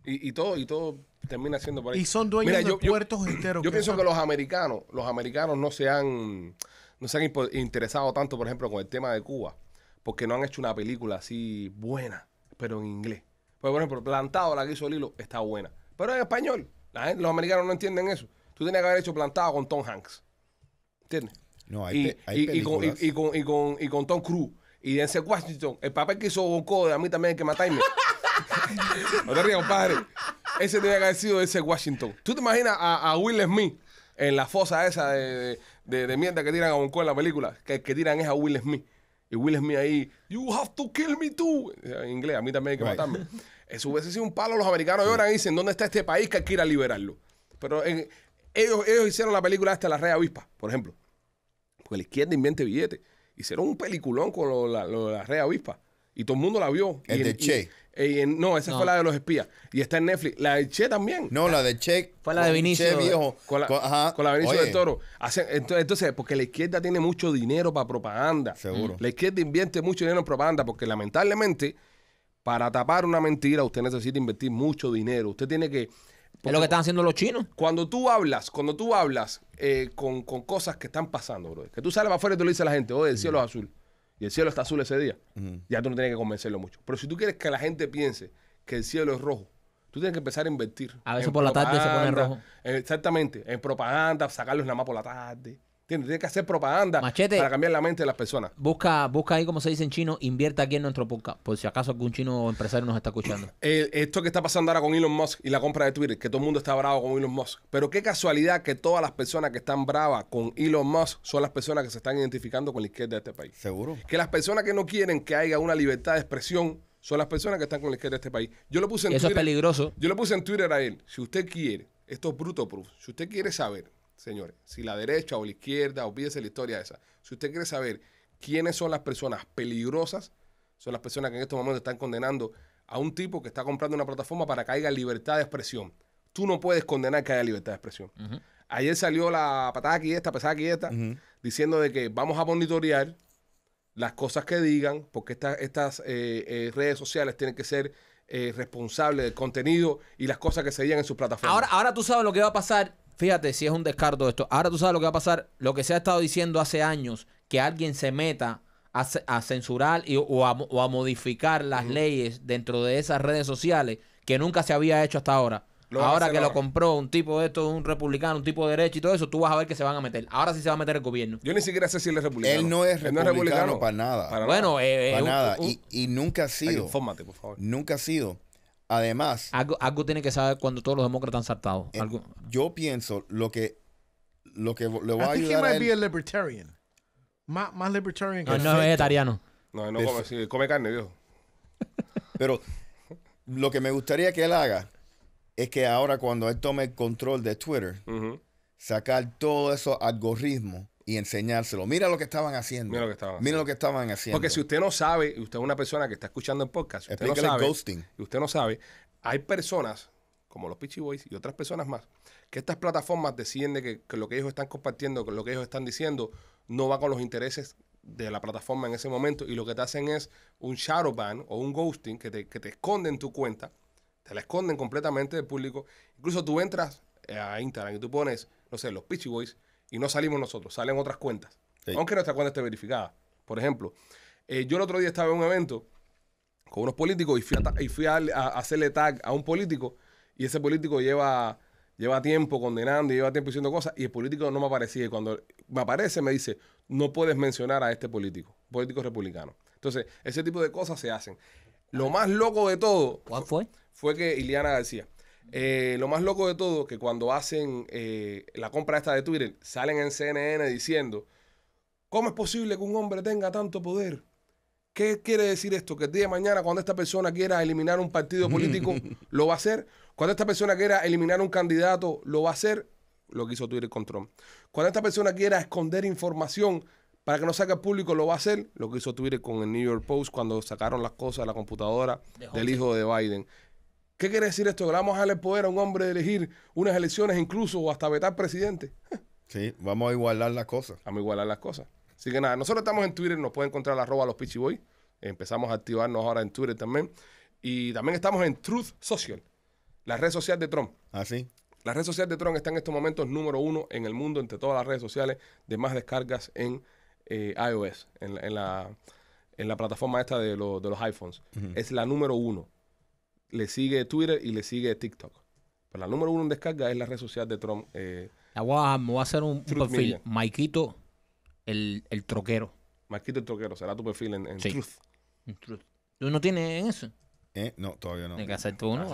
y, todo, y todo termina siendo por ahí. Y son dueños de yo, puertos enteros. Yo pienso que los americanos, los americanos no se han, no se han interesado tanto, por ejemplo, con el tema de Cuba, porque no han hecho una película así buena, pero en inglés. Pues, por ejemplo, Plantado, la que hizo Lilo, está buena. Pero en español, los americanos no entienden eso. Tú tenías que haber hecho plantado con Tom Hanks. ¿Entiendes? No, hay, y, y, con, y, con, y, con, y Tom Cruise y ese Washington, el papel que hizo Bonco de a mí también hay que matarme. no te rías, compadre. Ese tenía que haber sido ese Washington. ¿Tú te imaginas a, Will Smith en la fosa esa de, de, mierda que tiran a Bonco en la película? Que que tiran es a Will Smith. Y Will Smith ahí, you have to kill me too. En inglés, a mí también hay que matarme. Eso hubiese sido un palo. Los americanos lloran y dicen, ¿dónde está este país que a liberarlo? Pero en, ellos, hicieron la película hasta La rea Avispa, por ejemplo. Porque la izquierda invierte billetes. Hicieron un peliculón con la, La Avispa. Y todo el mundo la vio. El de Che. no, esa fue la de los espías. Y está en Netflix. La de Che también. No, la de Che. Fue la de Vinicio. viejo. Con la, con, del Toro. entonces, porque la izquierda tiene mucho dinero para propaganda. Seguro. La izquierda invierte mucho dinero en propaganda porque lamentablemente, para tapar una mentira, usted necesita invertir mucho dinero. Usted tiene que es lo que están haciendo los chinos. Cuando tú hablas, cuando tú hablas eh, con, cosas que están pasando, bro, que tú sales para afuera y tú le dices a la gente, oye, el cielo es azul, y el cielo está azul ese día, ya tú no tienes que convencerlo mucho. Pero si tú quieres que la gente piense que el cielo es rojo, tú tienes que empezar a invertir. A veces por la tarde se pone rojo. Exactamente, en propaganda, sacarlos nada más por la tarde. Tiene que hacer propaganda para cambiar la mente de las personas. Busca, busca ahí, como se dice en chino, invierta aquí en nuestro podcast, por si acaso algún chino empresario nos está escuchando. Eh, esto que está pasando ahora con Elon Musk y la compra de Twitter, que todo el mundo está bravo con Elon Musk. Pero qué casualidad que todas las personas que están bravas con Elon Musk son las personas que se están identificando con la izquierda de este país. Seguro. Que las personas que no quieren que haya una libertad de expresión son las personas que están con la izquierda de este país. Yo lo puse en Eso es peligroso. Yo lo puse en Twitter a él. Si usted quiere, esto es bruto proof. Si usted quiere saber señores, si la derecha o la izquierda, o olvídese la historia esa. Si usted quiere saber quiénes son las personas peligrosas, son las personas que en estos momentos están condenando a un tipo que está comprando una plataforma para que haya libertad de expresión. Tú no puedes condenar que haya libertad de expresión. Ayer salió la patada aquí esta, pesada aquí diciendo de que vamos a monitorear las cosas que digan, porque estas eh, eh, redes sociales tienen que ser eh, responsables del contenido y las cosas que se digan en sus plataformas. Ahora, ahora tú sabes lo que va a pasar Fíjate si es un descarto esto. Ahora tú sabes lo que va a pasar. Lo que se ha estado diciendo hace años, que alguien se meta a, censurar y, o, a, modificar las leyes dentro de esas redes sociales que nunca se había hecho hasta ahora. ahora que lo compró un tipo de esto, un republicano, un tipo de derecho y todo eso, tú vas a ver que se van a meter. Ahora sí se va a meter el gobierno. Yo ni siquiera sé si él es republicano. Él no es republicano, para nada. bueno, nada. Eh, eh, y, nunca ha sido. por favor. Nunca ha sido. Además. Algo, algo tiene que saber cuando todos los demócratas han saltado. algo. Yo pienso lo que. Lo que le voy a ayudar. A libertarian. Más, más libertarian que No, no es vegetariano. No, no come, come carne, viejo. Pero lo que me gustaría que él haga es que ahora cuando él tome el control de Twitter, sacar todos esos algoritmos y enseñárselo. Mira lo que estaban haciendo. Mira lo que estaban, haciendo. Porque si usted no sabe, y usted es una persona que está escuchando el podcast, usted no sabe, y usted no sabe, hay personas como los Pitchy Boys y otras personas más, que estas plataformas deciden que, lo que ellos están compartiendo, que lo que ellos están diciendo, no va con los intereses de la plataforma en ese momento y lo que te hacen es un shadow ban o un ghosting que te, que te esconden tu cuenta, te la esconden completamente del público. Incluso tú entras eh, a Instagram y tú pones, no sé, los Pitchy Boys y no salimos nosotros, salen otras cuentas. Aunque nuestra cuenta esté verificada. Por ejemplo, eh, yo el otro día estaba en un evento con unos políticos y fui, a, hacerle tag a un político y ese político lleva, lleva tiempo condenando y lleva tiempo diciendo cosas y el político no me aparecía. Y cuando me aparece me dice, no puedes mencionar a este político, político republicano. Entonces, ese tipo de cosas se hacen. Lo más loco de todo... fue? Fue que Iliana García. Eh, lo más loco de todo, que cuando hacen eh, la compra esta de Twitter, salen en CNN diciendo, ¿cómo es posible que un hombre tenga tanto poder? ¿Qué quiere decir esto? Que el día de mañana, cuando esta persona quiera eliminar un partido político, lo va a hacer. Cuando esta persona quiera eliminar un candidato, lo va a hacer. Lo que hizo Twitter con Trump. Cuando esta persona quiera esconder información para que no saque al público, lo va a hacer. Lo que hizo Twitter con el New York Post cuando sacaron las cosas de la computadora del hijo de Biden. ¿Qué quiere decir esto? ¿Que le vamos a darle poder a un hombre de elegir unas elecciones incluso o hasta vetar presidente? Sí, vamos a igualar las cosas. Vamos a igualar las cosas. Así que nada, nosotros estamos en Twitter, nos pueden encontrar arroba los Pichiboy. Empezamos a activarnos ahora en Twitter también. Y también estamos en Truth Social, la red social de Trump. Ah, sí. La red social de Trump está en estos momentos número uno en el mundo entre todas las redes sociales de más descargas en eh, iOS, en la, plataforma esta de, los iPhones. Es la número uno le sigue Twitter y le sigue TikTok. Pero pues la número uno en descarga es la red social de Trump. Eh, me voy a hacer un, perfil. Maiquito, Maikito, el, el, troquero. Maikito el troquero, será tu perfil en, Truth. ¿Tú no tienes eso? Eh, no, todavía no. Tienes que hacer tú uno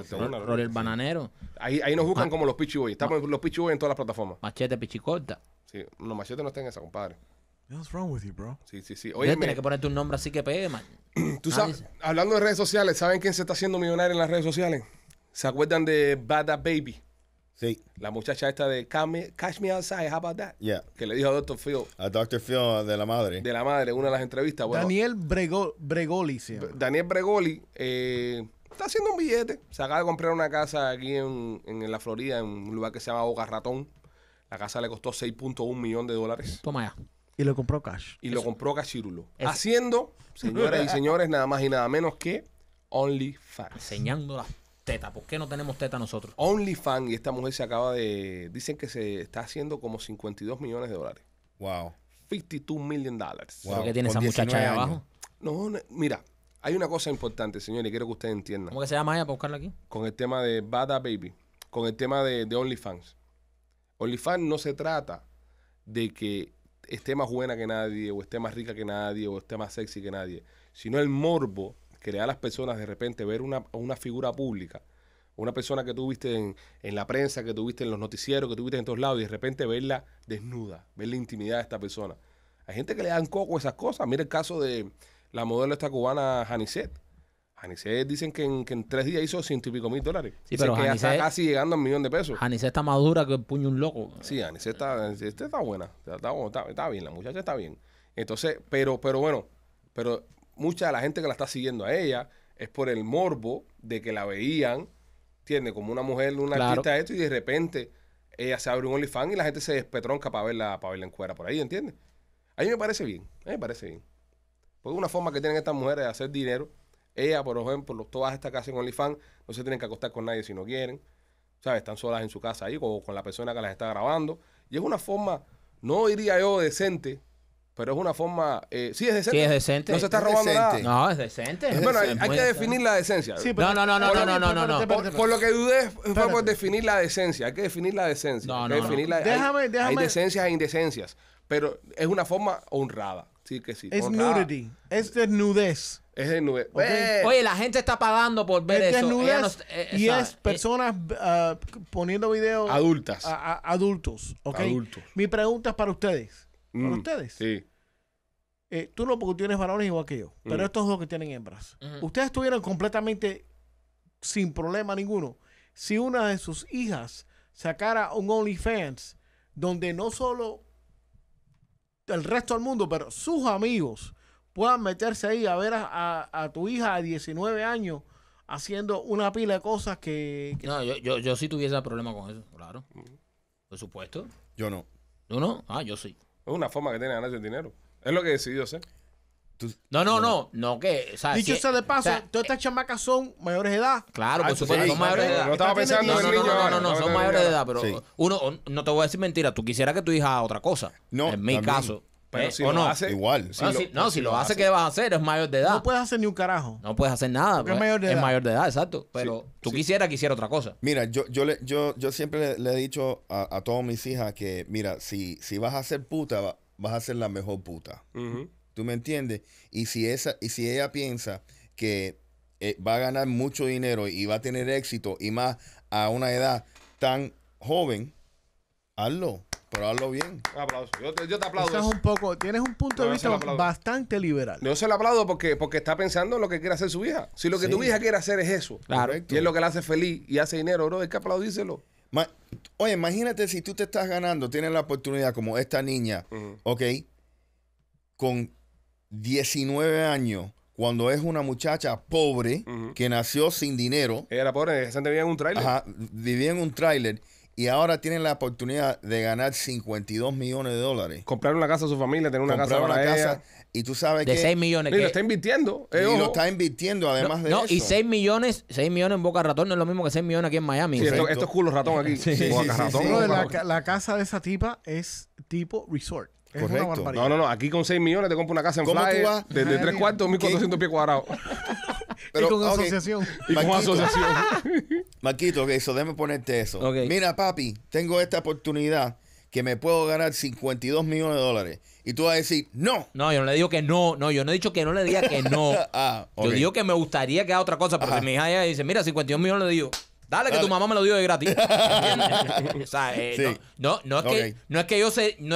Rol el bananero. Ahí, ahí nos buscan como los Pichiboy. Estamos los Pichiboy en todas las plataformas. Machete Pichicorta. Sí, no, machetes no están en esa, compadre que wrong with you, bro? Sí, sí, sí. Oye, tienes que ponerte un nombre así que pegue, man. Tú sabes, hablando de redes sociales, ¿saben quién se está haciendo millonario en las redes sociales? ¿Se acuerdan de Bada Baby? Sí. La muchacha esta de Cash Me Outside, how about that? Que le dijo a Dr. Phil. A Dr. Phil uh, de la madre. De la madre, una de las entrevistas. Daniel Bregoli, sí. Daniel Bregoli está haciendo un billete. Se acaba de comprar una casa aquí en, la Florida, en un lugar que se llama Boca Ratón. La casa le costó 6.1 millones de dólares. Toma ya. Y lo compró Cash. Y lo compró Cashirulo. Haciendo, señoras y señores, nada más y nada menos que OnlyFans. Enseñando las tetas. ¿Por qué no tenemos teta nosotros? OnlyFans. Y esta mujer se acaba de... Dicen que se está haciendo como 52 millones de dólares. Wow. 52 million dólares. Wow. ¿Qué tiene esa muchacha ahí abajo? No, mira. Hay una cosa importante, señores, quiero que ustedes entiendan. ¿Cómo que se llama ella para buscarla aquí? Con el tema de Bada Baby. Con el tema de, de OnlyFans. OnlyFans no se trata de que esté más buena que nadie, o esté más rica que nadie, o esté más sexy que nadie, sino el morbo que le da a las personas de repente ver una, una figura pública, una persona que tuviste en, en la prensa, que tuviste en los noticieros, que tuviste en todos lados, y de repente verla desnuda, ver la intimidad de esta persona. Hay gente que le dan coco esas cosas. Mira el caso de la modelo esta cubana Janicet Anicet dicen que en, tres días hizo ciento y pico mil dólares. Sí, pero que está casi llegando a un millón de pesos. Anicet está más dura que el puño un loco. Sí, Anicet está, está buena. Está, bien, la muchacha está bien. Entonces, pero, pero bueno, pero mucha de la gente que la está siguiendo a ella es por el morbo de que la veían, tiene como una mujer, una artista esto, y de repente ella se abre un OnlyFans y la gente se despetronca para verla, para verla en cuera por ahí, ¿entiendes? A mí me parece bien, a mí me parece bien. Porque una forma que tienen estas mujeres de hacer dinero ella, por ejemplo, todas estas que en OnlyFans no se tienen que acostar con nadie si no quieren. ¿Sabes? Están solas en su casa ahí o con la persona que las está grabando. Y es una forma, no diría yo decente, pero es una forma. Eh, sí, es decente. No se está robando nada. No, es decente. bueno, hay, que definir la decencia. no, no, no, no, no, no, no, Por, lo que dudé fue por definir la decencia. Hay que definir la decencia. definir déjame, déjame. Hay decencias e indecencias. Pero es una forma honrada. Sí, que sí. Es nudity. Es desnudez. Oye, la gente está pagando por ver este eso. Eh, y es eh, personas ah, poniendo videos. Adultas. adultos. Adultos. Mi pregunta es para ustedes. para mm, ustedes. Sí. Eh, tú no, porque tienes varones igual que yo. Pero mm. estos dos que tienen hembras. Ustedes estuvieron completamente sin problema ninguno. Si una de sus hijas sacara un OnlyFans donde no solo el resto del mundo, pero sus amigos puedan meterse ahí a ver a, a, tu hija de 19 años haciendo una pila de cosas que... No, yo, yo, yo sí tuviese problema con eso, claro. Por supuesto. Yo no. ¿Tú no? Ah, yo sí. Es una forma que tiene de ganarse el dinero. Es lo que decidió hacer. No, no, no, no, que, Dicho sea de paso, todas estas eh, chamacas son mayores de edad. Claro, por ah, supuesto, son mayores de edad. no pensando No, no, en no, son mayores de edad, pero uno, no te voy a decir mentira, tú quisieras que tu hija haga otra cosa. No, en mi caso, eh, Pero si lo hace, igual. no, si, lo, hace, ¿qué vas a hacer? Es mayor de edad. No puedes hacer ni un carajo. No puedes hacer nada. es pues, mayor de edad. exacto. Pero tú quisieras que otra cosa. Mira, yo, yo, le, yo, yo siempre le, he dicho a, a todas mis hijas que, mira, si, si vas a ser puta, vas a ser la mejor puta. ¿Tú me entiendes? Y si, esa, y si ella piensa que eh, va a ganar mucho dinero y va a tener éxito y más a una edad tan joven, hazlo. Pero hazlo bien. Un aplauso. Yo te, aplaudo. un poco, tienes un punto de vista bastante liberal. Yo se lo aplaudo porque, porque está pensando en lo que quiere hacer su hija. Si lo que tu hija quiere hacer es eso, Claro. y es lo que la hace feliz y hace dinero, bro, hay que aplaudírselo. Oye, imagínate si tú te estás ganando, tienes la oportunidad como esta niña, ¿ok? Con 19 años, cuando es una muchacha pobre que nació sin dinero, Ella era pobre, vivía en un tráiler ajá, vivía en un tráiler y ahora tienen la oportunidad de ganar 52 millones de dólares. Comprar una casa a su familia, tener una casa para una casa y tú sabes que... De 6 millones. Y lo está invirtiendo. y eh, lo está invirtiendo además de eso. y 6 millones, 6 millones en Boca Ratón no es lo mismo que 6 millones aquí en Miami. esto es culo ratón aquí. sí, Boca Ratón. la, casa de esa tipa es tipo resort. Correcto. No, no, no. Aquí con 6 millones te compro una casa en Florida de, de 3 cuartos, 1.400 pies cuadrados. Pero, con asociación. Y con asociación. maquito ok, eso déjame ponerte eso. Mira, papi, tengo esta oportunidad que me puedo ganar 52 millones de dólares. Y tú vas a decir, no. No, yo no le digo que no. No, yo no he dicho que no le diga que no. Ah, yo digo que me gustaría que haga otra cosa. Pero mi hija ya dice, mira, 52 millones, le digo, Dale, que tu mamá me lo dio de gratis. o sea, eh, no, es que, es yo no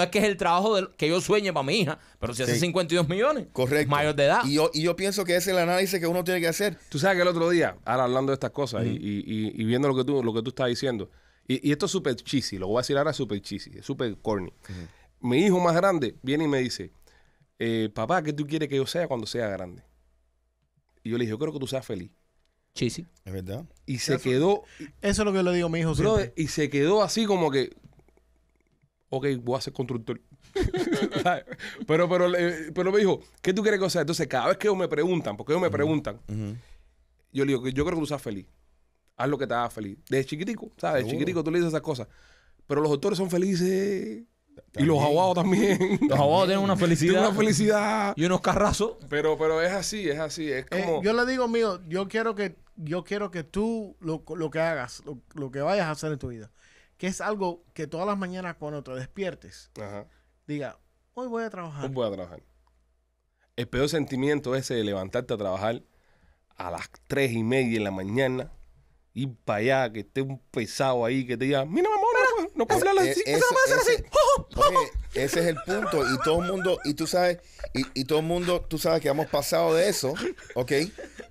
es que es el trabajo que yo sueñe para mi hija, pero si hace 52 millones, mayor de edad. Y yo, pienso que ese es el análisis que uno tiene que hacer. Tú sabes que el otro día, ahora hablando de estas cosas y, viendo lo que tú, lo que tú estás diciendo, y, esto es súper cheesy, lo voy a decir ahora súper cheesy, es súper corny. Mi hijo más grande viene y me dice, eh, papá, ¿qué tú quieres que yo sea cuando sea grande? Y yo le dije, yo creo que tú seas feliz. Sí, Es verdad. Y se quedó. Eso es lo que yo le digo a mi hijo. Y se quedó así como que. Ok, voy a ser constructor. pero, pero, eh, pero me dijo, ¿qué tú quieres que sea? Entonces, cada vez que ellos me preguntan, porque ellos me preguntan, yo le digo, yo creo que tú estás feliz. Haz lo que te haga feliz. Desde chiquitico, ¿sabes? Desde chiquitico tú le dices esas cosas. Pero los doctores son felices y los abogados también. Los abogados tienen una felicidad. Tienen una felicidad. Y unos carrazos. Pero, pero es así, es así. Eh, yo le digo, mío, yo quiero que, yo quiero que tú lo, que hagas, lo, que vayas a hacer en tu vida, que es algo que todas las mañanas cuando te despiertes, Ajá. diga, hoy voy a trabajar. Hoy voy a trabajar. El peor sentimiento es ese de levantarte a trabajar a las tres y media en la mañana, ir para allá, que esté un pesado ahí, que te diga, mira amor no puedo hablar así. así. ese es el punto. Y todo el mundo, y tú sabes, y, todo el mundo, tú sabes que hemos pasado de eso, ¿ok?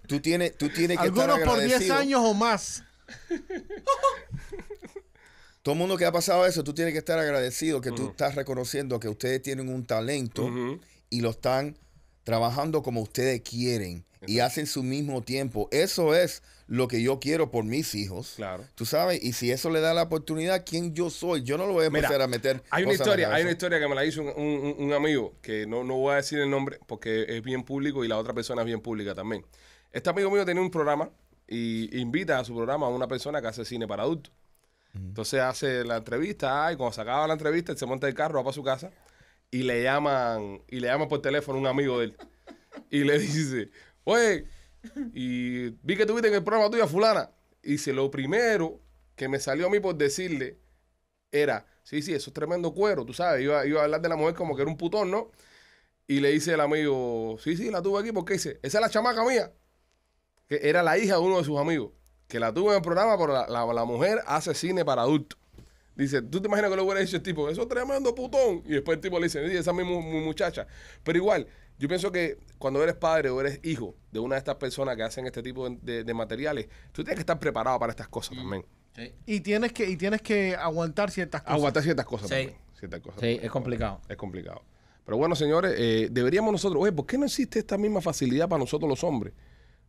Tú tienes, tú tienes que estar agradecido. por 10 años o más. Todo el mundo que ha pasado eso, tú tienes que estar agradecido que tú estás reconociendo que ustedes tienen un talento y lo están trabajando como ustedes quieren y hacen su mismo tiempo. Eso es lo que yo quiero por mis hijos. Claro. Tú sabes, y si eso le da la oportunidad, ¿quién yo soy? Yo no lo voy a meter a meter. Hay una historia, hay una historia que me la hizo un, un, amigo, que no, voy a decir el nombre porque es bien público y la otra persona es bien pública también. Este amigo mío tiene un programa y invita a su programa a una persona que hace cine para adultos. Entonces hace la entrevista y cuando se acaba la entrevista, él se monta el carro, va para su casa y le llaman, y le llama por teléfono un amigo de él. Y le dice, oye, y vi que tuviste en el programa tuyo fulana. Y dice, lo primero que me salió a mí por decirle era, sí, sí, eso es tremendo cuero, tú sabes, iba, iba a hablar de la mujer como que era un putón, ¿no? Y le dice el amigo, sí, sí, la tuve aquí porque dice, esa es la chamaca mía, que era la hija de uno de sus amigos, que la tuve en el programa, pero la mujer hace cine para adultos. Dice, ¿tú te imaginas que lo hubiera dicho el tipo? Eso es tremendo putón. Y después el tipo le dice, sí, esa misma muchacha. Pero igual, yo pienso que cuando eres padre o eres hijo de una de estas personas que hacen este tipo de, materiales, tú tienes que estar preparado para estas cosas mm, también. Y tienes que y tienes que aguantar ciertas cosas. Aguantar ciertas cosas. también, ciertas cosas sí es complicado. Es complicado. Pero bueno, señores, eh, deberíamos nosotros, oye, ¿por qué no existe esta misma facilidad para nosotros los hombres?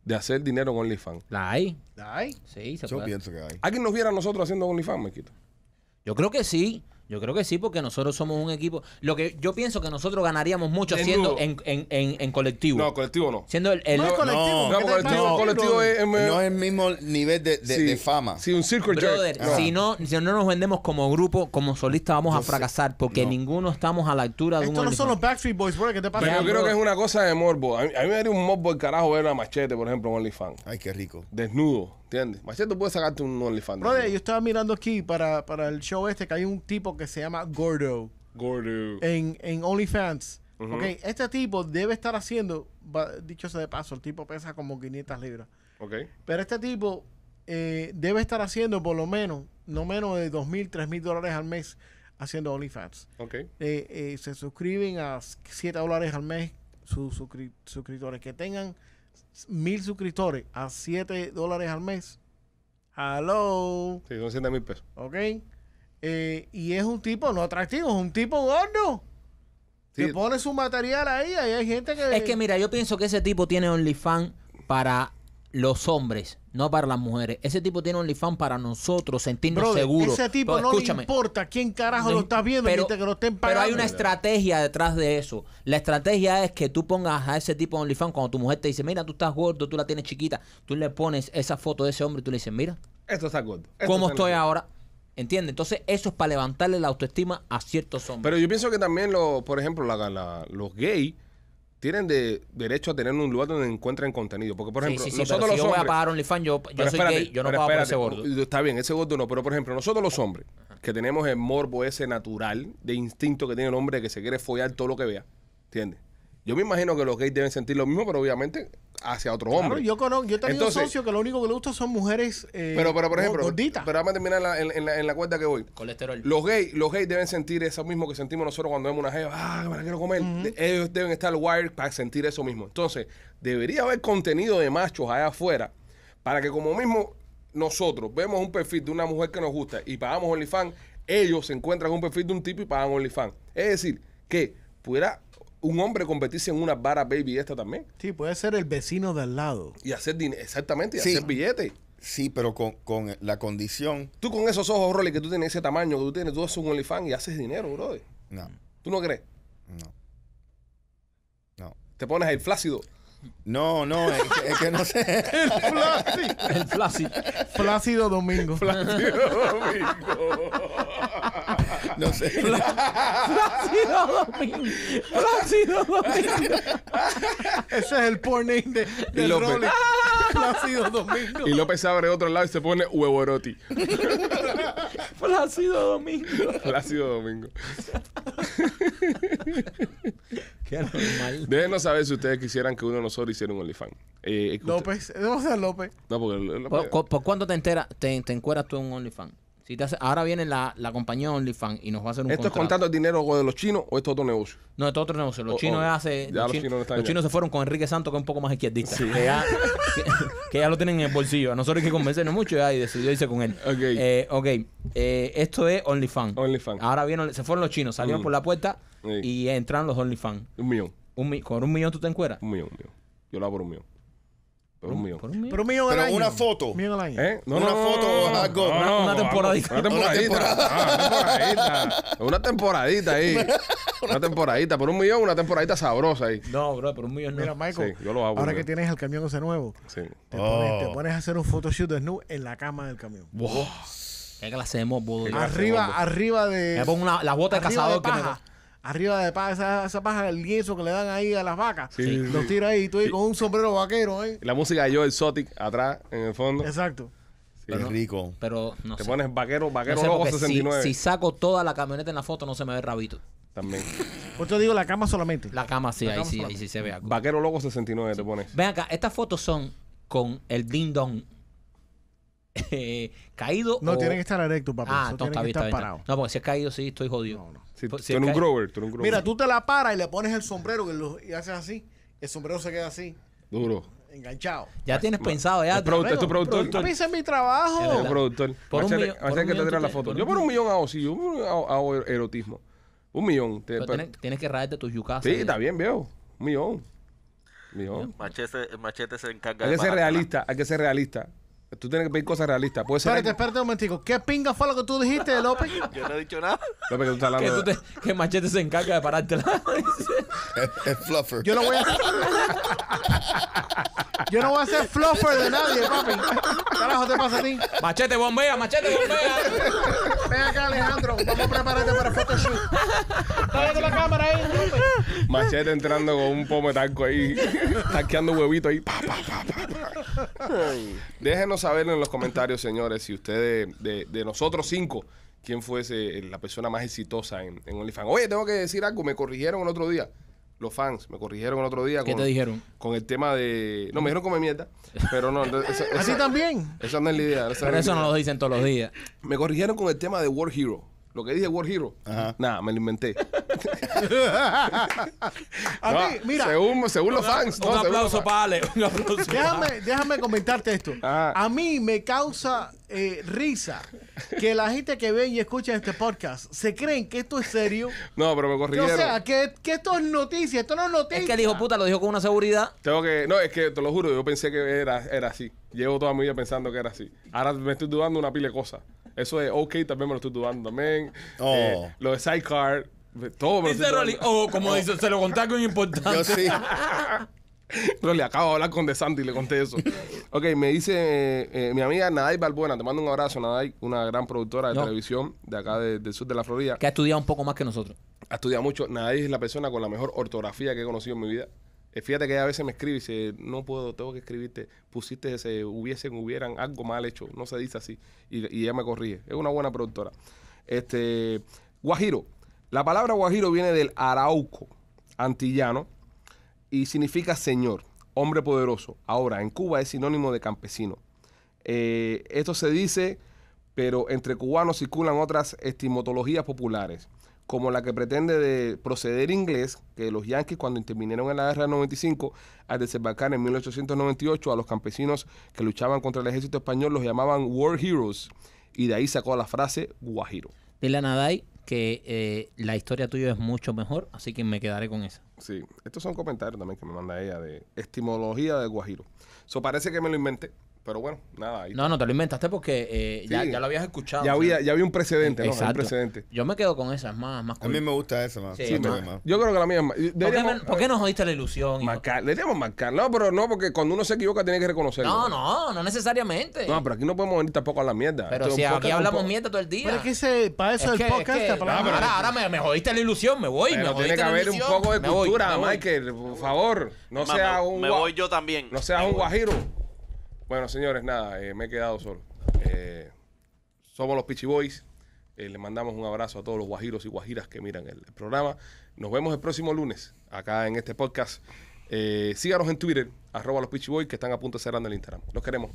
de hacer dinero con OnlyFans. ¿La hay? ¿La hay? Sí, se Yo pienso que hay. ¿Alguien nos viera a nosotros haciendo OnlyFans, quito yo creo que sí. Yo creo que sí, porque nosotros somos un equipo. Lo que yo pienso que nosotros ganaríamos mucho siendo en, en, en, colectivo. No, colectivo no. Siendo el, no, es colectivo. No, colectivo, no, es, no es el mismo nivel de, de, fama. Sí, un circle Si, no, si no nos vendemos como grupo, como solistas, vamos a fracasar porque ninguno estamos a la altura de Esto un. Esto no son los Backstreet Boys, bro, ¿qué te pasa? yo creo que es una cosa de morbo. A mí, me haría un morbo el carajo ver a Machete, por ejemplo, en OnlyFans. Ay, qué rico. Desnudo. ¿Entiendes? Machete puedes sacarte un OnlyFans. Brother, yo estaba mirando aquí para, el show este que hay un tipo que se llama Gordo. Gordo. En, en OnlyFans. Ok, este tipo debe estar haciendo, dicho sea de paso, el tipo pesa como 500 libras. Ok. Pero este tipo eh, debe estar haciendo por lo menos, no menos de 2.000, 3.000 dólares al mes haciendo OnlyFans. Ok. Eh, eh, se suscriben a 7 dólares al mes sus suscriptores que tengan mil suscriptores a 7 dólares al mes. Hello. Sí, son 7 mil pesos. Ok. Eh, y es un tipo no atractivo, es un tipo gordo. le Que pone su material ahí, hay gente que... Es que mira, yo pienso que ese tipo tiene OnlyFans para los hombres, no para las mujeres. Ese tipo tiene un OnlyFans para nosotros sentirnos seguros. Ese tipo no le importa quién carajo lo está viendo pero, que lo estén Pero hay una estrategia detrás de eso. La estrategia es que tú pongas a ese tipo de OnlyFans cuando tu mujer te dice, mira, tú estás gordo, tú la tienes chiquita. Tú le pones esa foto de ese hombre y tú le dices, mira. Esto está gordo. como estoy ahora? ¿Entiendes? Entonces eso es para levantarle la autoestima a ciertos hombres. Pero yo pienso que también, lo, por ejemplo, la, los gays tienen de derecho a tener un lugar donde encuentren contenido. Porque, por ejemplo, sí, nosotros los voy a pagar OnlyFans, yo, soy gay, yo no pago por ese gordo. Está bien, ese gordo no, pero por ejemplo, nosotros los hombres, que tenemos el morbo ese natural de instinto que tiene el hombre que se quiere follar todo lo que vea, ¿entiendes? Yo me imagino que los gays deben sentir lo mismo, pero obviamente hacia otro hombre. Yo conozco, yo he que lo único que le gusta son mujeres eh, pero, pero, por ejemplo, Pero vamos a terminar en, la, en, cuerda que voy. Colesterol. Los gays, los deben sentir eso mismo que sentimos nosotros cuando vemos una jeva, ah, me la quiero comer. Ellos deben estar wired para sentir eso mismo. Entonces, debería haber contenido de machos allá afuera para que como mismo nosotros vemos un perfil de una mujer que nos gusta y pagamos OnlyFans, ellos se encuentran un perfil de un tipo y pagan OnlyFans. Es decir, que pudiera un hombre competirse en una vara baby esta también. Sí, puede ser el vecino de al lado. Y hacer dinero, exactamente, y hacer billetes. Sí, pero con, la condición. Tú con esos ojos, Rolly, que tú tienes ese tamaño, que tú tienes, tú un OnlyFans y haces dinero, bro. No. ¿Tú no crees? No. No. Te pones el flácido. No, no, es que, no sé. el flácido. El flácido. Flácido domingo. Flácido domingo. No sé. Plácido Domingo. Plácido Domingo. Ese es el porn name de, de López. Ha sido Domingo. Y López abre otro lado y se pone huevoroti. Plácido Domingo. sido Domingo. Qué normal. Déjenos saber si ustedes quisieran que uno de nosotros hiciera un OnlyFans. Eh, López, no sea López. No, porque ¿Por, cuándo cuánto te enteras, te, te encueras tú en un OnlyFans? ahora viene la, la compañía OnlyFans y nos va a hacer un ¿Esto es contando el dinero de los chinos o esto es otro negocio? No, esto es otro negocio. Los chinos los, chinos, se fueron con Enrique Santos, que es un poco más izquierdista. Que, ya, lo tienen en el bolsillo. A nosotros hay que convencernos mucho ya, y decidió irse con él. Ok. Eh, okay. Eh, esto es OnlyFans. OnlyFans. Ahora vienen, se fueron los chinos, salieron mm. por la puerta y entraron los OnlyFans. Un millón. con un millón tú te encueras. Un millón, un millón. Yo lo hago por un millón. Por un millón. Por un millón. Pero un una foto. No, una foto no, Una, temporadita. Una temporadita. Ah, una temporadita ahí. una temporadita. Por un millón, una temporadita sabrosa ahí. No, bro, por un millón Mira, Michael, yo lo hago, ahora que tienes el camión ese nuevo, sí. te, pones, oh. a hacer un photoshoot Snoop en la cama del camión. Wow. que la hacemos mobo? Arriba, arriba de... Me pongo la bota de cazador que arriba de esa, paja el lienzo que le dan ahí a las vacas. Sí, los tira ahí y tú ahí con un sombrero vaquero ahí. ¿eh? La música de Joe Exotic atrás, en el fondo. Exacto. Es rico. Pero no Te pones vaquero, vaquero loco 69. Si, saco toda la camioneta en la foto, no se me ve rabito. También. Por eso digo la cama solamente. La cama sí, ahí, sí ahí sí se ve Vaquero loco 69 te pones. Ven acá, estas fotos son con el ding dong. Eh, ¿Caído? No, tiene que estar erecto, papá. Ah, no, está, que está parado. No, porque si es caído, sí, estoy jodido. No, no. Pues, tú, un grover, un grover. Mira, tú te la paras y le pones el sombrero y, haces así. El sombrero se queda así. Duro. Enganchado. Ya tienes pensado, ya. Es productor, tu productor. mi trabajo. Es productor. Por un millón, que te la foto. Yo por un millón hago, sí, yo hago erotismo. Un millón. Pues tienes, que de tus yucas. Sí, está bien, veo Un millón. Millón. Machete, machete se encarga hay que ser realista, hay que ser realista. Tú tienes que pedir cosas realistas. Puede ser. Espérate, espérate un momentico. ¿Qué pinga fue lo que tú dijiste López? Yo no he dicho nada. López, que tú estás hablando. Que, que Machete se encarga de parártela. es, fluffer. Yo no voy a hacer. Yo no voy a ser fluffer de nadie, papi. Carajo, te pasa a ti. Machete, bombea, machete, bombea. Ven acá, Alejandro. Vamos a prepararte para Photoshop. Dale la cámara ahí, López. Machete entrando con un pomo ahí. Taqueando huevito ahí. Pa, pa, Déjenos saber en los comentarios, señores, si ustedes, de, nosotros cinco, quién fuese la persona más exitosa en, OnlyFans. Oye, tengo que decir algo, me corrigieron el otro día los fans me corrigieron el otro día. ¿Qué con, te dijeron? Con el tema de. No, me dijeron come mierda. Pero no. ¿Así también? Esa no es la idea. pero eso no lo dicen todos los días. Me corrigieron con el tema de World Hero. Lo que dije World Hero. Nada, me lo inventé. A mí, mira, Según, los fans. un aplauso para Ale. déjame, déjame comentarte esto. Ah. A mí me causa eh, risa que la gente que ve y escucha este podcast se creen que esto es serio. No, pero me Que, corrigieron. o sea, que, esto es noticia, esto no es noticia. Es que dijo puta lo dijo con una seguridad. Tengo que. No, es que te lo juro, yo pensé que era, era así. Llevo toda mi vida pensando que era así. Ahora me estoy dudando una pile de eso de OK, también me lo estoy dudando también. Oh. Eh, lo de Sidecar, pues, todo me lo Dice Rolly, oh, como dice, se lo conté con importante. Yo sí. Rolly, acabo de hablar con Santi y le conté eso. ok, me dice eh, eh, mi amiga Naday Balbuena, te mando un abrazo, Naday, una gran productora de televisión de acá del sur de la Florida. Que ha estudiado un poco más que nosotros. Ha estudiado mucho. Nadai es la persona con la mejor ortografía que he conocido en mi vida. Eh, fíjate que a veces me escribe y dice, no puedo, tengo que escribirte, pusiste ese, hubiesen, hubieran, algo mal hecho, no se dice así. Y, ya me corrige. Es una buena productora. Este, guajiro. La palabra guajiro viene del arauco antillano y significa señor, hombre poderoso. Ahora, en Cuba es sinónimo de campesino. Eh, esto se dice, pero entre cubanos circulan otras estimatologías populares como la que pretende de proceder inglés, que los yanquis cuando intervinieron en la guerra del 95, al desembarcar en 1898 a los campesinos que luchaban contra el ejército español, los llamaban War Heroes, y de ahí sacó la frase guajiro. Dile a Nadai que eh, la historia tuya es mucho mejor, así que me quedaré con esa. Sí, estos son comentarios también que me manda ella de estimología de guajiro. Eso parece que me lo inventé. Pero bueno, nada. Ahí. No, no, te lo inventaste porque eh, ya, ya, lo habías escuchado. Ya, había, ya había un precedente, ¿no? Un precedente. Yo me quedo con esas más, más cool. A mí me gusta esa más. Sí, Yo creo que la mía es más. ¿Por, qué no jodiste nos jodiste la ilusión? le debemos marcar. No, pero no, porque cuando uno se equivoca tiene que reconocerlo. No, no, no necesariamente. No, pero aquí no podemos venir tampoco a la mierda. Pero si aquí hablamos mierda todo el día. Pero es que para eso es podcast. ahora, ahora me, jodiste la ilusión, me voy. Pero me tiene que haber un poco de cultura, Michael, por favor. No sea un. Me voy yo también. No seas un guajiro. Bueno, señores, nada, eh, me he quedado solo. Eh, somos los Pitchy Boys. Eh, mandamos un abrazo a todos los guajiros y guajiras que miran el, programa. Nos vemos el próximo lunes acá en este podcast. síganos en Twitter, arroba los Boys, que están a punto de cerrando el Instagram. Los queremos.